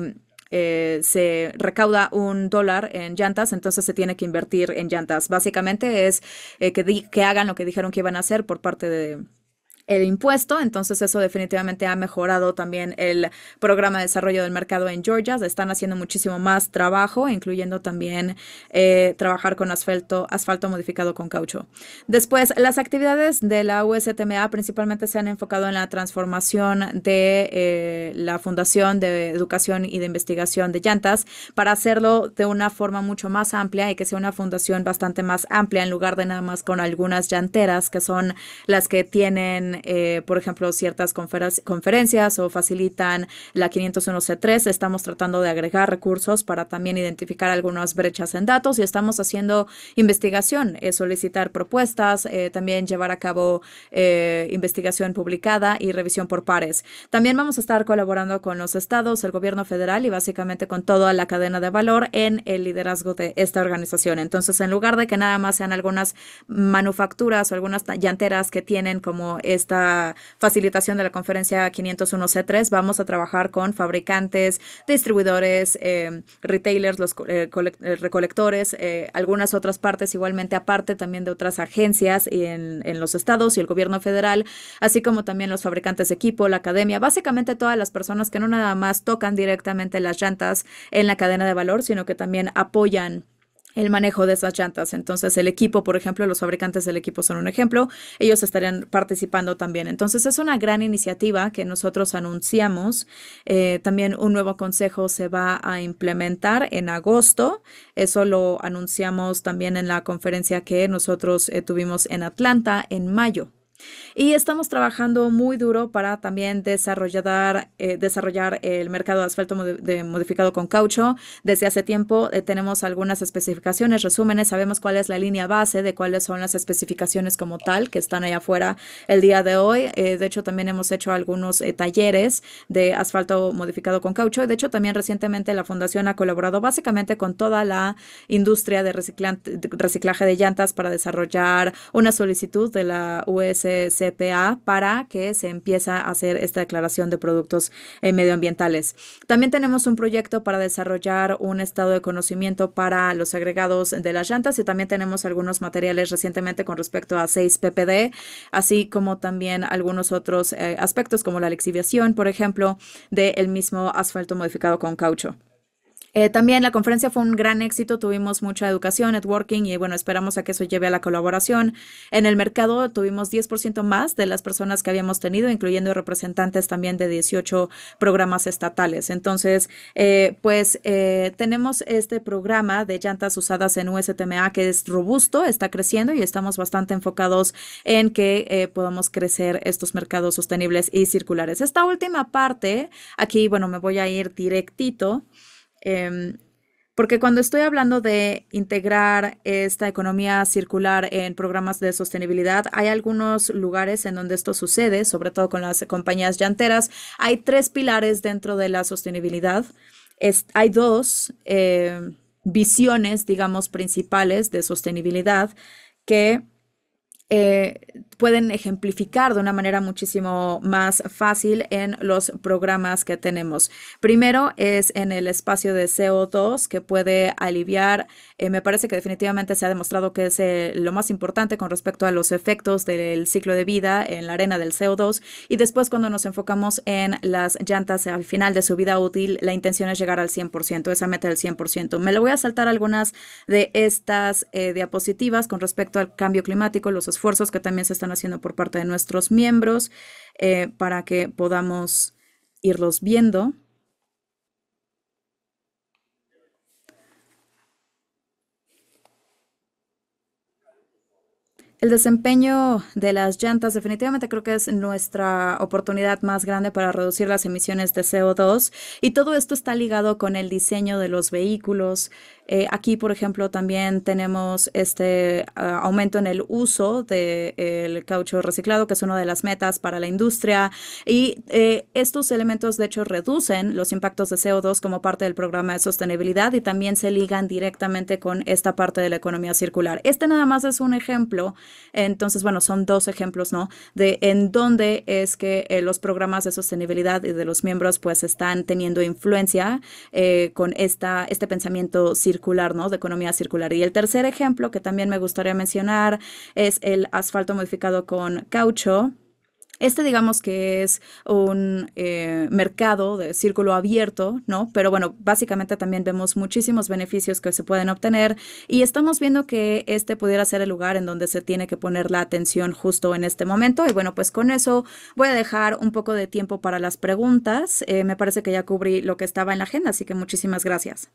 eh, se recauda un dólar en llantas, entonces se tiene que invertir en llantas. Básicamente es eh, que, que hagan lo que dijeron que iban a hacer por parte de, el impuesto. Entonces eso definitivamente ha mejorado también el programa de desarrollo del mercado en Georgia. Están haciendo muchísimo más trabajo, incluyendo también eh, trabajar con asfalto, asfalto modificado con caucho. Después, las actividades de la USTMA principalmente se han enfocado en la transformación de eh, la Fundación de Educación y de Investigación de Llantas para hacerlo de una forma mucho más amplia y que sea una fundación bastante más amplia en lugar de nada más con algunas llanteras que son las que tienen eh, por ejemplo, ciertas conferencias o facilitan la 501C3. Estamos tratando de agregar recursos para también identificar algunas brechas en datos y estamos haciendo investigación, eh, solicitar propuestas, eh, también llevar a cabo investigación publicada y revisión por pares. También vamos a estar colaborando con los estados, el gobierno federal y básicamente con toda la cadena de valor en el liderazgo de esta organización. Entonces, en lugar de que nada más sean algunas manufacturas o algunas llanteras que tienen como este esta facilitación de la conferencia 501C3 vamos a trabajar con fabricantes, distribuidores, eh, retailers, los eh, eh, recolectores, algunas otras partes igualmente aparte también de otras agencias en, en los estados y el gobierno federal, así como también los fabricantes de equipo, la academia, básicamente todas las personas que no nada más tocan directamente las llantas en la cadena de valor, sino que también apoyan el manejo de esas llantas. Entonces, el equipo, por ejemplo, los fabricantes del equipo son un ejemplo, ellos estarían participando también. Entonces, es una gran iniciativa que nosotros anunciamos. Eh, también un nuevo consejo se va a implementar en agosto. Eso lo anunciamos también en la conferencia que nosotros eh, tuvimos en Atlanta en mayo. Y estamos trabajando muy duro para también desarrollar, eh, desarrollar el mercado de asfalto modificado con caucho. Desde hace tiempo eh, tenemos algunas especificaciones, resúmenes, sabemos cuál es la línea base de cuáles son las especificaciones como tal que están allá afuera el día de hoy. Eh, de hecho, también hemos hecho algunos talleres de asfalto modificado con caucho. De hecho, también recientemente la Fundación ha colaborado básicamente con toda la industria de, reciclaje de llantas para desarrollar una solicitud de la US CPA para que se empiece a hacer esta declaración de productos eh, medioambientales. También tenemos un proyecto para desarrollar un estado de conocimiento para los agregados de las llantas y también tenemos algunos materiales recientemente con respecto a 6 PPD, así como también algunos otros eh, aspectos como la lexiviación, por ejemplo, del mismo asfalto modificado con caucho. Eh, también la conferencia fue un gran éxito, tuvimos mucha educación, networking y bueno, esperamos a que eso lleve a la colaboración. En el mercado tuvimos 10% más de las personas que habíamos tenido, incluyendo representantes también de 18 programas estatales. Entonces, eh, pues eh, tenemos este programa de llantas usadas en USTMA que es robusto, está creciendo y estamos bastante enfocados en que podamos crecer estos mercados sostenibles y circulares. Esta última parte, aquí, bueno, me voy a ir directito. Em, porque cuando estoy hablando de integrar esta economía circular en programas de sostenibilidad, hay algunos lugares en donde esto sucede, sobre todo con las compañías llanteras. Hay tres pilares dentro de la sostenibilidad. hay dos em, visiones, digamos, principales de sostenibilidad que eh, pueden ejemplificar de una manera muchísimo más fácil en los programas que tenemos. Primero es en el espacio de CO2 que puede aliviar, eh, me parece que definitivamente se ha demostrado que es eh, lo más importante con respecto a los efectos del ciclo de vida en la arena del CO2 y después cuando nos enfocamos en las llantas al final de su vida útil, la intención es llegar al 100%, esa meta del 100%. Me lo voy a saltar algunas de estas eh, diapositivas con respecto al cambio climático, los esfuerzos que también se están haciendo por parte de nuestros miembros eh, para que podamos irlos viendo. El desempeño de las llantas definitivamente creo que es nuestra oportunidad más grande para reducir las emisiones de CO2 y todo esto está ligado con el diseño de los vehículos, eh, aquí, por ejemplo, también tenemos este ah, aumento en el uso del caucho reciclado, que es una de las metas para la industria. Y eh, estos elementos, de hecho, reducen los impactos de CO2 como parte del programa de sostenibilidad y también se ligan directamente con esta parte de la economía circular. Este nada más es un ejemplo. Entonces, bueno, son dos ejemplos, ¿no? De en dónde es que eh, los programas de sostenibilidad y de los miembros, pues, están teniendo influencia con esta, este pensamiento circular circular, ¿no? De economía circular. Y el tercer ejemplo que también me gustaría mencionar es el asfalto modificado con caucho. Este digamos que es un eh, mercado de círculo abierto, ¿no? Pero bueno, básicamente también vemos muchísimos beneficios que se pueden obtener y estamos viendo que este pudiera ser el lugar en donde se tiene que poner la atención justo en este momento. Y bueno, pues con eso voy a dejar un poco de tiempo para las preguntas. Eh, me parece que ya cubrí lo que estaba en la agenda, así que muchísimas gracias.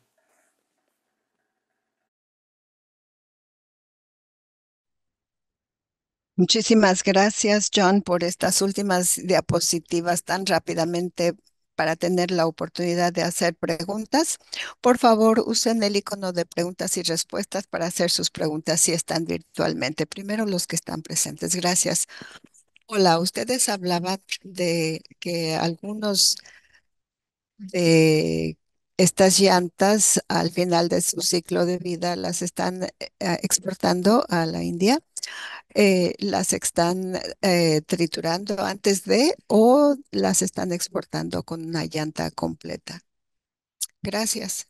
Muchísimas gracias, John, por estas últimas diapositivas tan rápidamente para tener la oportunidad de hacer preguntas. Por favor, usen el icono de preguntas y respuestas para hacer sus preguntas si están virtualmente. Primero los que están presentes. Gracias. Hola, ustedes hablaban de que algunos de estas llantas al final de su ciclo de vida las están eh, exportando a la India. Eh, las están eh, triturando antes de o las están exportando con una llanta completa. Gracias.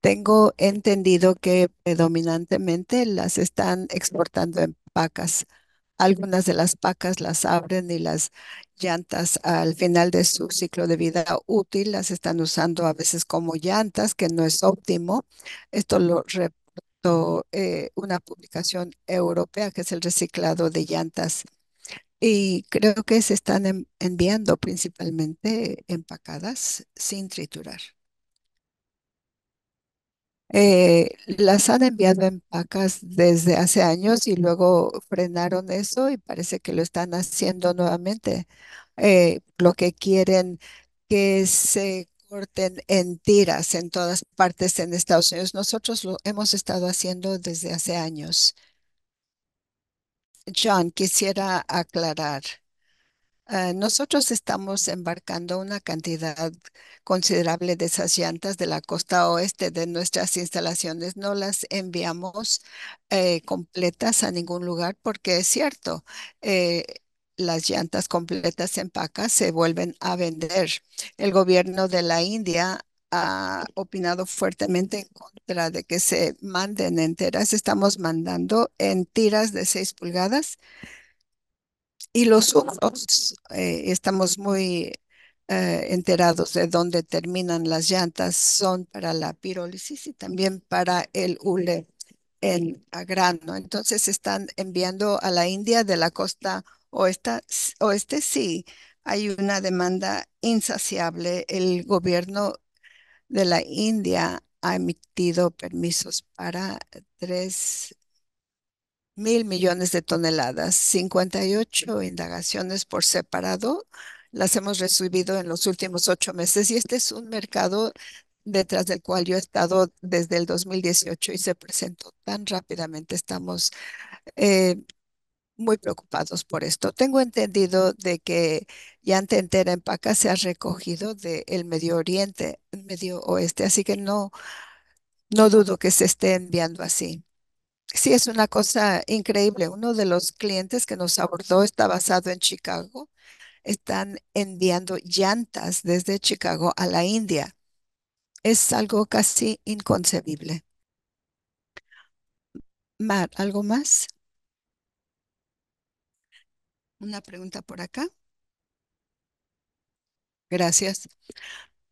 Tengo entendido que predominantemente las están exportando en pacas. Algunas de las pacas las abren y las llantas al final de su ciclo de vida útil las están usando a veces como llantas, que no es óptimo. Esto lo, repito. Eh, una publicación europea que es el reciclado de llantas y creo que se están enviando principalmente empacadas sin triturar. Eh, las han enviado empacas desde hace años y luego frenaron eso y parece que lo están haciendo nuevamente. Eh, lo que quieren que se en tiras en todas partes en Estados Unidos. Nosotros lo hemos estado haciendo desde hace años. John, quisiera aclarar. Eh, nosotros estamos embarcando una cantidad considerable de esas llantas de la costa oeste de nuestras instalaciones. No las enviamos eh, completas a ningún lugar porque es cierto, eh, las llantas completas en pacas se vuelven a vender. El gobierno de la India ha opinado fuertemente en contra de que se manden enteras. Estamos mandando en tiras de 6 pulgadas y los eh, estamos muy eh, enterados de dónde terminan las llantas son para la pirólisis y también para el hule en a grano. Entonces están enviando a la India de la costa o, esta, o este sí, hay una demanda insaciable. El gobierno de la India ha emitido permisos para 3 mil millones de toneladas, 58 indagaciones por separado. Las hemos recibido en los últimos ocho meses y este es un mercado detrás del cual yo he estado desde el 2018 y se presentó tan rápidamente. Estamos eh, muy preocupados por esto. Tengo entendido de que llanta entera en paca se ha recogido del el Medio Oriente, Medio Oeste, así que no, no dudo que se esté enviando así. Sí, es una cosa increíble. Uno de los clientes que nos abordó está basado en Chicago. Están enviando llantas desde Chicago a la India. Es algo casi inconcebible. Mar, ¿algo más? Una pregunta por acá. Gracias.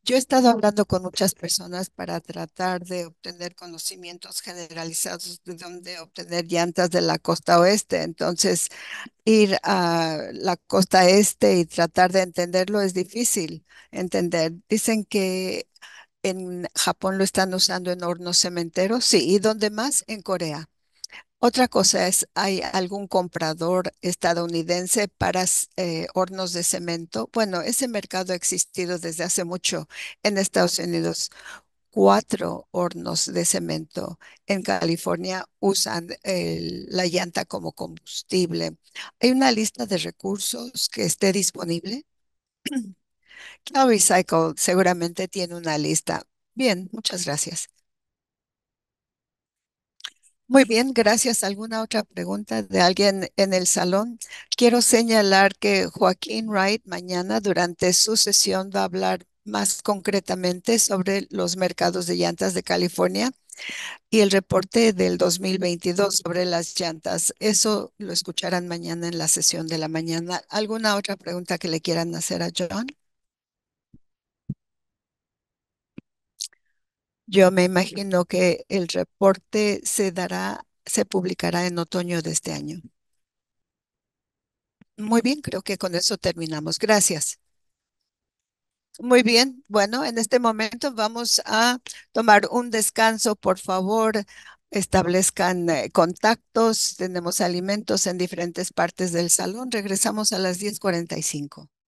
Yo he estado hablando con muchas personas para tratar de obtener conocimientos generalizados de dónde obtener llantas de la costa oeste. Entonces, ir a la costa este y tratar de entenderlo es difícil entender. Dicen que en Japón lo están usando en hornos cementeros. Sí, ¿y dónde más? En Corea. Otra cosa es, ¿hay algún comprador estadounidense para eh, hornos de cemento? Bueno, ese mercado ha existido desde hace mucho en Estados Unidos. Cuatro hornos de cemento en California usan la llanta como combustible. ¿Hay una lista de recursos que esté disponible? Cloud Recycle seguramente tiene una lista. Bien, muchas gracias. Muy bien, gracias. ¿Alguna otra pregunta de alguien en el salón? Quiero señalar que Joaquín Wright mañana durante su sesión va a hablar más concretamente sobre los mercados de llantas de California y el reporte del 2022 sobre las llantas. Eso lo escucharán mañana en la sesión de la mañana. ¿Alguna otra pregunta que le quieran hacer a John? Yo me imagino que el reporte se dará, se publicará en otoño de este año. Muy bien, creo que con eso terminamos. Gracias. Muy bien, bueno, en este momento vamos a tomar un descanso, por favor. Establezcan eh, contactos, tenemos alimentos en diferentes partes del salón. Regresamos a las 10.45.